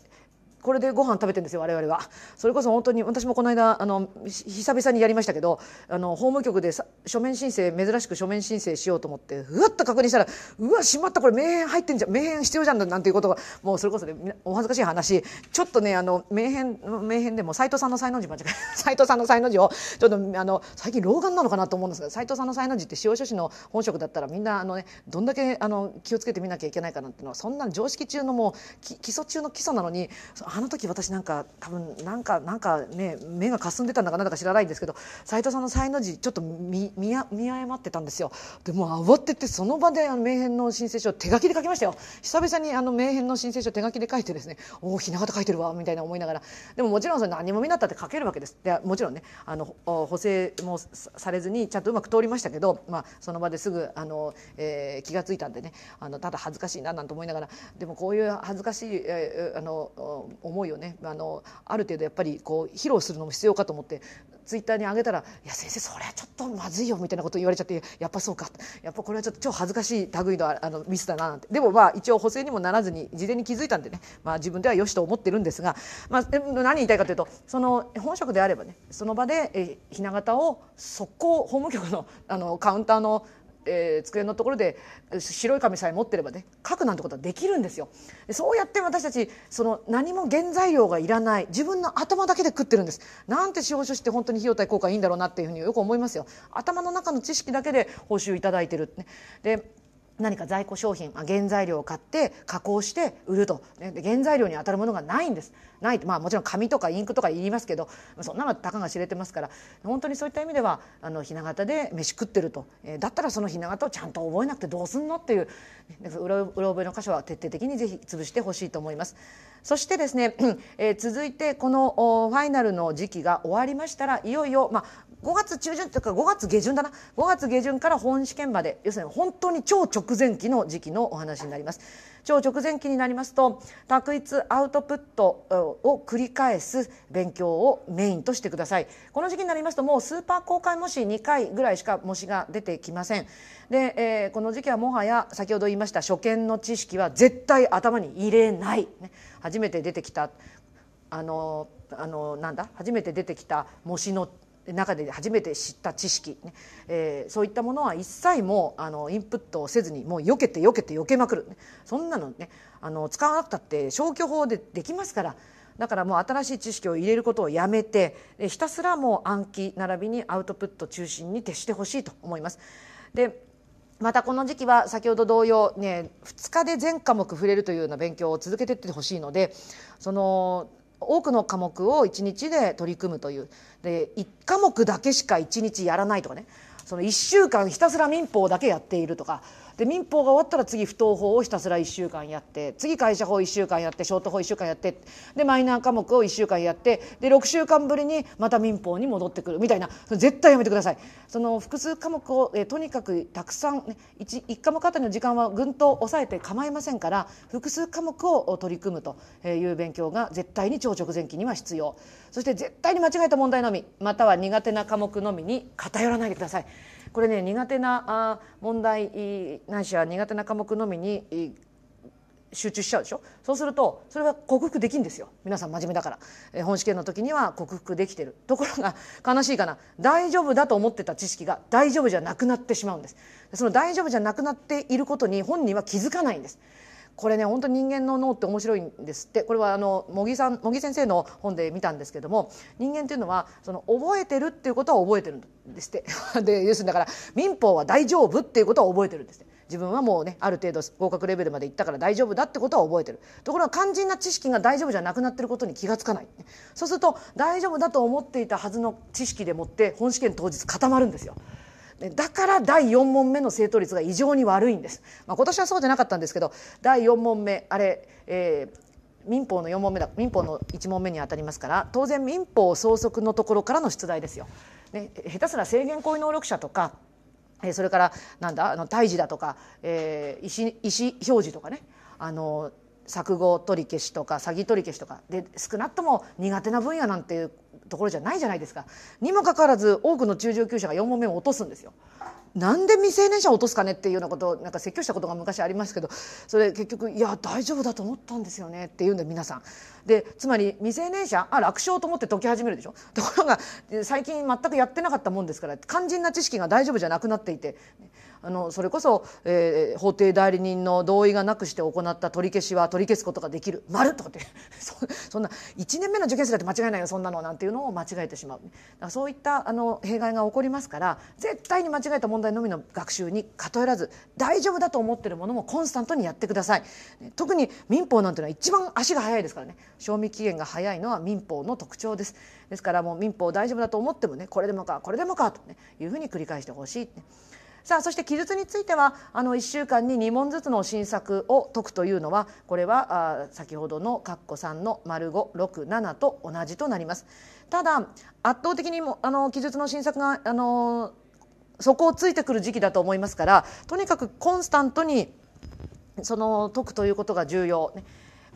これでご飯食べてんですよ我々はそれこそ本当に私もこの間あの久々にやりましたけどあの法務局で書面申請珍しく書面申請しようと思ってふわっと確認したらうわしまったこれ名変入ってんじゃん名変必要じゃんなんていうことがもうそれこそねお恥ずかしい話ちょっとねあの名変名変でも斎藤さんの才能字間違え 斎藤さんの才能字をちょっとあの最近老眼なのかなと思うんですが斎藤さんの才能字って司法書士の本職だったらみんなあのねどんだけあの気をつけてみなきゃいけないかなってのはそんな常識中のもう基礎中の基礎なのにあの時私なんか多分なんかなんかね目がかすんでたんだかなんだか知らないんですけど斎藤さんの才能字ちょっと見見誤ってたんですよでも慌ててその場であの名編の申請書を手書きで書きましたよ久々にあの名編の申請書手書きで書いてですねおおひな形書いてるわみたいな思いながらでももちろんそれ何も見なったって書けるわけですでもちろんねあの補正もされずにちゃんとうまく通りましたけど、まあ、その場ですぐあの、えー、気が付いたんでねあのただ恥ずかしいななんて思いながらでもこういう恥ずかしい、えー、あの思いをねあのある程度やっぱりこう披露するのも必要かと思ってツイッターに上げたら「いや先生それはちょっとまずいよ」みたいなこと言われちゃって「やっぱそうか」やっぱこれはちょっと超恥ずかしい類のあのミスだな」なんてでもまあ一応補正にもならずに事前に気づいたんでね、まあ、自分ではよしと思ってるんですが、まあ、何言いたいかというとその本職であればねその場でひな形を速攻法務局のあのカウンターのえー、机のところで白い紙さえ持ってればね書くなんてことはできるんですよそうやって私たちその何も原材料がいらない自分の頭だけで食ってるんですなんて司法書士って本当に費用対効果いいんだろうなっていうふうによく思いますよ頭の中の知識だけで報酬いただいてる、ね、で何か在庫商品、あ、原材料を買って加工して売ると、ね、原材料に当たるものがないんですないまあもちろん紙とかインクとか言いますけどそんなのたかが知れてますから本当にそういった意味ではあの雛形で飯食ってると、えだったらその雛形をちゃんと覚えなくてどうすんのっていううろうろ覚えの箇所は徹底的にぜひ潰してほしいと思います。そしてですね、えー、続いてこのファイナルの時期が終わりましたらいよいよ、まあ、5月中旬というか5月下旬だな5月下旬から本試験まで要するに本当に超直前期の時期のお話になります。超直前期になりますと択一アウトプットを繰り返す勉強をメインとしてくださいこの時期になりますともうスーパー公開模試2回ぐらいしか模試が出てきませんで、えー、この時期はもはや先ほど言いました初見の知識は絶対頭に入れない、ね、初めて出てきたあのあのなんだ初めて出てきた模試の中で初めて知った知識、ねえー、そういったものは一切もうあのインプットをせずにもう避けて避けて避けまくる、ね、そんなのねあの使わなくたって消去法でできますから。だからもう新しい知識を入れることをやめてひたすらもう暗記並びにアウトプット中心に徹してほしいと思います。でまたこの時期は先ほど同様、ね、2日で全科目触れるというような勉強を続けていってほしいのでその多くの科目を1日で取り組むというで1科目だけしか1日やらないとかねその1週間ひたすら民法だけやっているとかで民法が終わったら次不当法をひたすら1週間やって次会社法1週間やってショート法1週間やってでマイナー科目を1週間やってで6週間ぶりにまた民法に戻ってくるみたいな絶対やめてくださいその複数科目をえとにかくたくさん、1, 1科目あたりの時間はぐんと抑えて構いませんから複数科目を取り組むという勉強が絶対に超直前期には必要そして絶対に間違えた問題のみまたは苦手な科目のみに偏らないでください。これね苦手な問題ないしは苦手な科目のみに集中しちゃうでしょそうするとそれは克服できんですよ皆さん真面目だから、え本試験の時には克服できてるところが悲しいかな大丈夫だと思ってた知識が大丈夫じゃなくなってしまうんですその大丈夫じゃなくなっていることに本人は気づかないんですこれね本当人間の脳って面白いんですってこれはあの茂木さん茂木先生の本で見たんですけども人間っていうのはその覚えてるっていうことは覚えてるんですって で要するにだから民法は大丈夫っていうことは覚えてるんですって。自分はもうねある程度合格レベルまでいったから大丈夫だってことは覚えてるところが肝心な知識が大丈夫じゃなくなってることに気が付かないそうすると大丈夫だと思っていたはずの知識でもって本試験当日固まるんですよだから第4問目の正答率が異常に悪いんです、まあ、今年はそうじゃなかったんですけど第4問目あれ、えー民法の4問目だ民法の1問目にあたりますから当然民法総則のところからの出題ですよ。ね、下手すら制限行為能力者とかえそれからなんだあの胎児だとか、えー、意思表示とかねあの錯誤取り消しとか詐欺取り消しとかで少なくとも苦手な分野なんていうところじゃないじゃないですかにもかかわらず多くの中上級者が4問目を落とすんですよ。なんで未成年者を落とすかねっていうようなことをなんか説教したことが昔ありますけどそれ結局いや大丈夫だと思ったんですよねっていうんで皆さんでつまり未成年者あ楽勝と思って解き始めるでしょところが最近全くやってなかったもんですから肝心な知識が大丈夫じゃなくなっていてあのそれこそ、えー、法定代理人の同意がなくして行った取り消しは取り消すことができる「丸とかって そんな1年目の受験生だって間違いないよそんなのなんていうのを間違えてしまうだからそういったあの弊害が起こりますから絶対に間違えた問題のみの学習に偏らず大丈夫だと思ってるものもコンスタントにやってください。特に民法なんていうのは一番足が速いですからね賞味期限が早いのは民法の特徴ですですからもう民法大丈夫だと思ってもねこれでもかこれでもかと、ね、いうふうに繰り返してほしいって、さあそして記述についてはあの1週間に2問ずつの新作を解くというのはこれはあ先ほどの括弧3の丸567と同じとなります。ただ圧倒的にもあの記述の新作があのそこをついてくる時期だと思いますからとにかくコンスタントにその解くということが重要。ね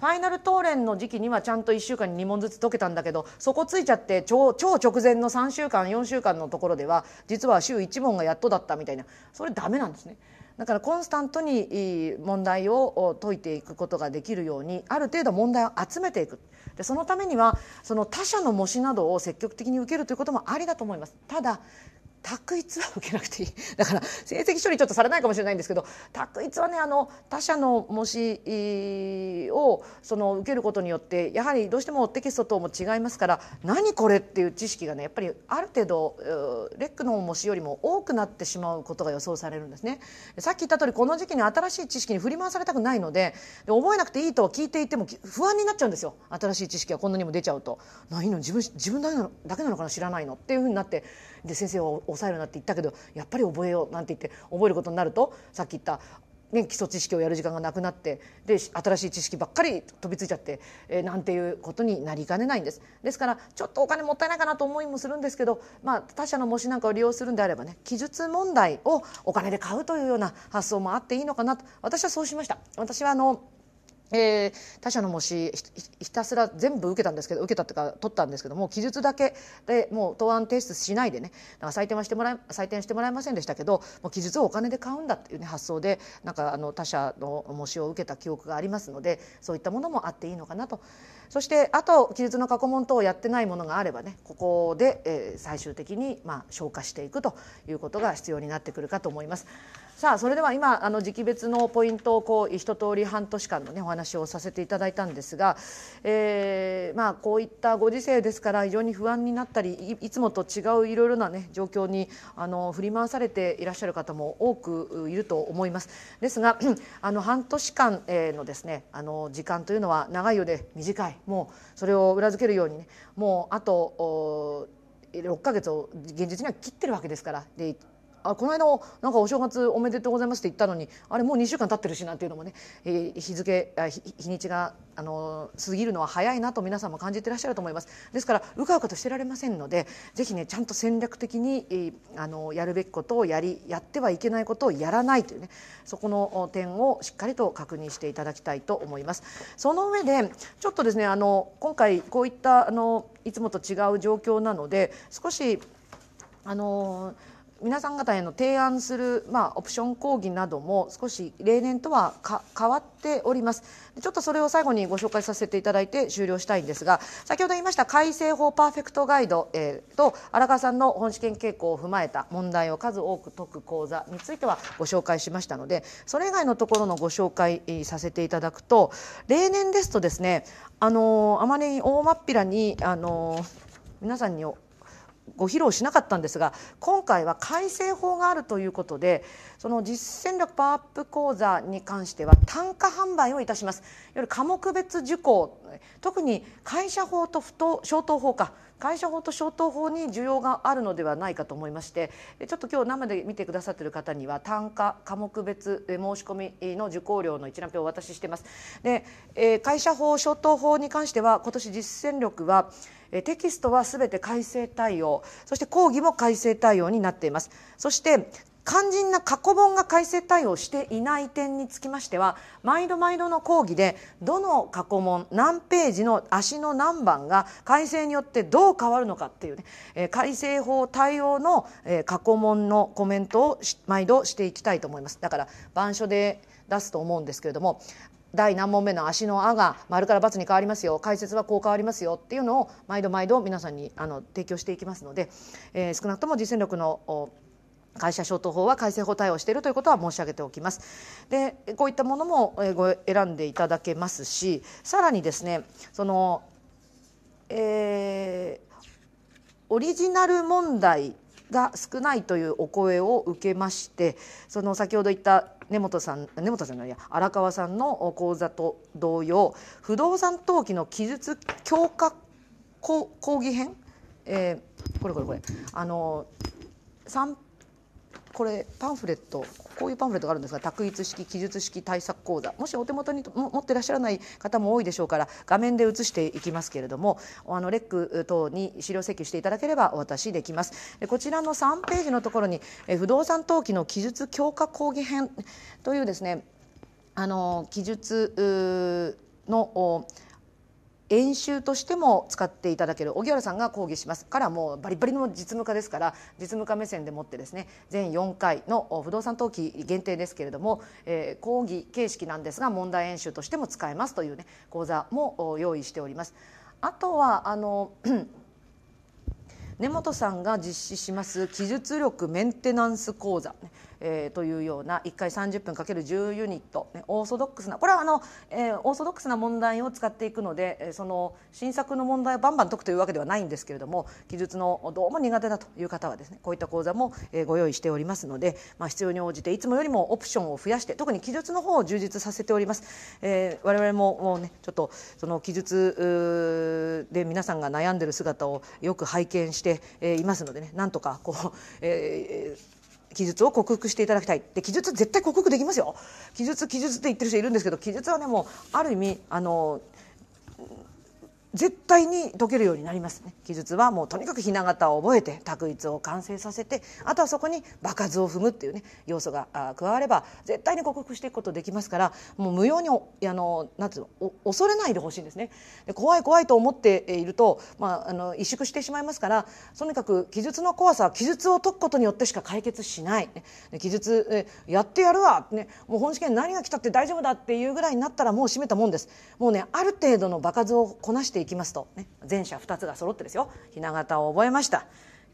ファイナル当連の時期にはちゃんと1週間に2問ずつ解けたんだけどそこついちゃって超超直前の3週間4週間のところでは実は週1問がやっとだったみたいなそれダメなんですね。だからコンスタントに問題を解いていくことができるようにある程度問題を集めていくでそのためにはその他者の模試などを積極的に受けるということもありだと思いますただ択一は受けなくていい だから成績処理ちょっとされないかもしれないんですけど択一はねあの他者の模試をその受けることによってやはりどうしてもテキストとも違いますから何これっていう知識がねやっぱりある程度レックの模試よりも多くなってしまうことが予想されるんですね。さっき言った通りこの時期に新しい知識に振り回されたくないのでで覚えなくていいと聞いていても不安になっちゃうんですよ新しい知識がこんなにも出ちゃうと。ないの自分自分だけなのかな知らないのっていうふうになってで先生は抑えるなって言ったけどやっぱり覚えようなんて言って覚えることになるとさっき言った、ね、基礎知識をやる時間がなくなってで新しい知識ばっかり飛びついちゃって、えー、なんていうことになりかねないんですですからちょっとお金もったいないかなと思いもするんですけど、まあ、他社の模試なんかを利用するんであればね記述問題をお金で買うというような発想もあっていいのかなと私はそうしました。私はあのえー、他社の模試ひたすら全部受けたんですけど受けたとか取ったんですけども記述だけでもう答案提出しないでねなんか採点はしてもらい採点してもらえませんでしたけどもう記述をお金で買うんだっていう、ね、発想でなんかあの他社の模試を受けた記憶がありますのでそういったものもあっていいのかなとそしてあと記述の過去問等をやってないものがあればねここで、えー、最終的に、まあ、消化していくということが必要になってくるかと思います。さあそれでは今あの時期別のポイントをこう一通り半年間のねお話をさせていただいたんですが、えー、まあこういったご時世ですから非常に不安になったりいつもと違ういろいろなね状況にあの振り回されていらっしゃる方も多くいると思います。ですが あの半年間のですねあの時間というのは長いようで短いもうそれを裏付けるようにねもうあと6ヶ月を現実には切ってるわけですからであこの間なんかお正月おめでとうございますって言ったのにあれもう2週間経ってるしなんていうのもね、え日付日にちがあの過ぎるのは早いなと皆さんも感じてらっしゃると思いますですからうかうかとしてられませんのでぜひねちゃんと戦略的に、えあのやるべきことをやりやってはいけないことをやらないというねそこの点をしっかりと確認していただきたいと思います。その上でちょっとですねあの今回こういったあのいつもと違う状況なので少しあの皆さん方への提案する、まあ、オプション講義なども少し例年とは変わっておりますちょっとそれを最後にご紹介させていただいて終了したいんですが先ほど言いました改正法パーフェクトガイド、えー、と荒川さんの本試験傾向を踏まえた問題を数多く解く講座についてはご紹介しましたのでそれ以外のところのご紹介させていただくと例年ですとですねあのあまり大まっぴらにあの皆さんにおご披露しなかったんですが今回は改正法があるということでその実践力パワーアップ講座に関しては単価販売をいたしますいわゆる科目別受講特に会社法と不当消灯法か会社法と消灯法に需要があるのではないかと思いましてちょっと今日生で見てくださっている方には単価科目別申し込みの受講料の一覧表をお渡ししていますで会社法消灯法に関しては今年実践力はえテキストはべて改正対応そして講義も改正対応になっていますそして肝心な過去問が改正対応していない点につきましては毎度毎度の講義でどの過去問何ページの足の何番が改正によってどう変わるのかっていうね、改正法対応の、過去問のコメントを毎度していきたいと思います。だから板書で出すと思うんですけれども第何問目の足の「あ」が丸から×に変わりますよ解説はこう変わりますよっていうのを毎度毎度皆さんにあの提供していきますので、えー、少なくとも実践力の会社消灯法は改正法対応しているということは申し上げておきます。でこういったものもご選んでいただけますしさらにですねその、えー、オリジナル問題が少ないというお声を受けましてその先ほど言った根本さん根本じゃないや荒川さんの講座と同様不動産登記の記述強化講義編、えー、これこれこれあのー、これパンフレットこういうパンフレットがあるんですが択一式記述式対策講座もしお手元に持ってらっしゃらない方も多いでしょうから画面で写していきますけれどもあのレック等に資料請求していただければお渡しできますこちらの3ページのところに不動産登記の記述強化講義編というですねあの記述の演習としても使っていただける荻原さんが講義しますからもうバリバリの実務家ですから実務家目線でもってですね全4回の不動産登記限定ですけれども、えー、講義形式なんですが問題演習としても使えますというね講座も用意しております。あとはあの根本さんが実施します記述力メンテナンス講座えー、というような1回30分 ×10 ユニット、ね、オーソドックスなこれはあの、えー、オーソドックスな問題を使っていくのでえその新作の問題をバンバン解くというわけではないんですけれども記述のどうも苦手だという方はですねこういった講座もご用意しておりますので、まあ、必要に応じていつもよりもオプションを増やして特に記述の方を充実させております。えー、我々ももう、ね、ちょっとその記述で皆さんが悩んでる姿をよく拝見してえいますのでねなんとかこう、えー、記述を克服していただきたいで記述絶対克服できますよ記述記述って言ってる人いるんですけど記述はねもうある意味あの絶対に解けるようになりますね記述はもうとにかくひな形を覚えて択一を完成させてあとはそこに場数を踏むっていうね要素が加われば絶対に克服していくことできますからもう無用にあのなんていうの恐れないでほしいんですねで怖い怖いと思っていると、まあ、あの萎縮してしまいますからとにかく記述の怖さは記述を解くことによってしか解決しない、ね、記述やってやるわ、ね、もう本試験何が来たって大丈夫だっていうぐらいになったらもう閉めたもんですもうねある程度の場数をこなしていきますと、ね、前者2つが揃ってですよひな形を覚えました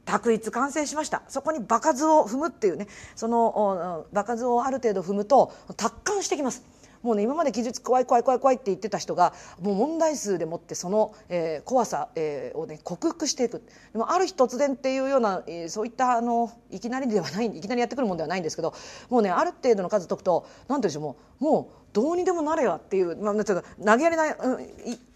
択一完成しましたそこに場数を踏むっていうねその場数をある程度踏むと達観してきますもうね今まで記述怖い怖い怖い怖いって言ってた人がもう問題数でもってその、えー、怖さ、えー、をね克服していくでもある日突然っていうような、えー、そういったあのいきなりではないいきなりやってくるもんではないんですけどもうねある程度の数解くと何て言うんでしょうもうもうどうにでもなれよっていう、まあ、ちょっと投げやりな、うん、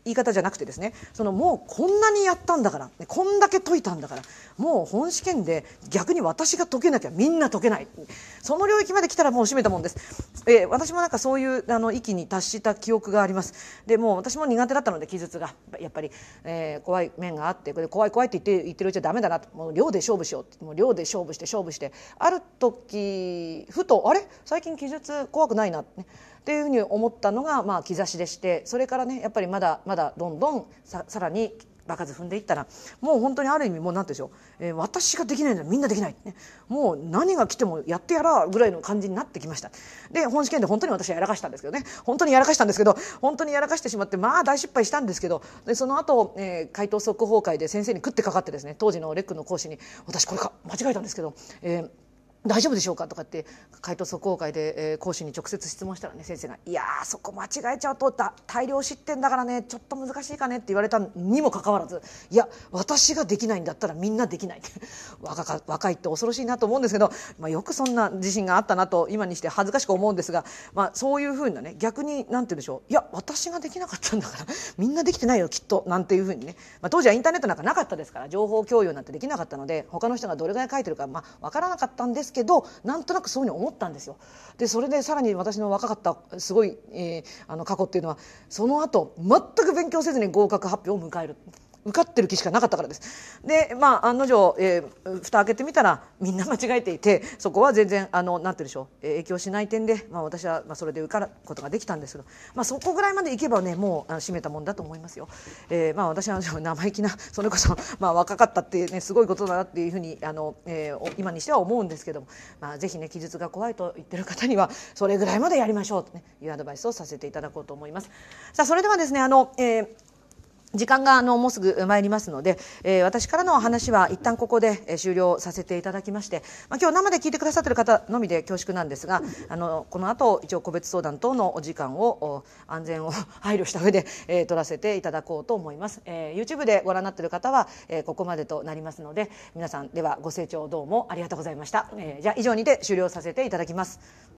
言い方じゃなくてですねそのもうこんなにやったんだからこんだけ解いたんだからもう本試験で逆に私が解けなきゃみんな解けないその領域まで来たらもう閉めたもんです、えー、私もなんかそういうあの域に達した記憶がありますでも私も苦手だったので記述がやっぱり、えー、怖い面があってこれ怖い怖いって言って言ってるうちはダメだなともう量で勝負しようってもう量で勝負して勝負してある時ふとあれ最近記述怖くないなって、ねっていうふうに思ったのが、まあ、兆しでしてそれからねやっぱりまだまだどんどんさらに場数踏んでいったらもう本当にある意味もう何んでしょう、えー、私ができないならみんなできない、ね、もう何が来てもやってやらぐらいの感じになってきましたで本試験で本当に私はやらかしたんですけどね本当にやらかしたんですけど本当にやらかしてしまってまあ大失敗したんですけどでその後、えー、回答速報会で先生に食ってかかってですね当時のレックの講師に私これか間違えたんですけど、えー大丈夫でしょうか?」とかって回答速応会で、えー、講師に直接質問したらね先生が「いやそこ間違えちゃうと大量失点だからねちょっと難しいかね」って言われたにもかかわらず「いや私ができないんだったらみんなできない」若か若いって恐ろしいなと思うんですけど、まあ、よくそんな自信があったなと今にして恥ずかしく思うんですが、まあ、そういうふうなね逆に何て言うんでしょう「いや私ができなかったんだから みんなできてないよきっと」なんていうふうにね、まあ、当時はインターネットなんかなかったですから情報共有なんてできなかったので他の人がどれぐらい書いてるか、まあ、分からなかったんですですけどなんとなくそういうふうに思ったんですよ。でそれでさらに私の若かったすごい、えー、あの過去っていうのはその後全く勉強せずに合格発表を迎える。受かってる気しかなかったからです。で、まあ、案の定、えー、蓋開けてみたら、みんな間違えていて、そこは全然、あの、なんて言うでしょう、えー、影響しない点で、まあ、私は、まあ、それで受かることができたんですけど、まあ、そこぐらいまで行けばね、もう、あの締めたもんだと思いますよ。えー、まあ、私は生意気な、それこそ、まあ、若かったって、ね、すごいことだなっていうふうに、あの、えー、今にしては思うんですけども、まあ、ぜひね、記述が怖いと言ってる方には、それぐらいまでやりましょうと、ね、いうアドバイスをさせていただこうと思います。さあ、それではですね、あの、えー時間があのもうすぐ参りますので、えー、私からの話は一旦ここで終了させていただきまして、まあ、今日生で聞いてくださっている方のみで恐縮なんですがあのこの後一応個別相談等のお時間を安全を 配慮した上で、えー、取らせていただこうと思います、えー、YouTube でご覧になっている方は、えー、ここまでとなりますので皆さんではご清聴どうもありがとうございました、えー、じゃあ以上にて終了させていただきます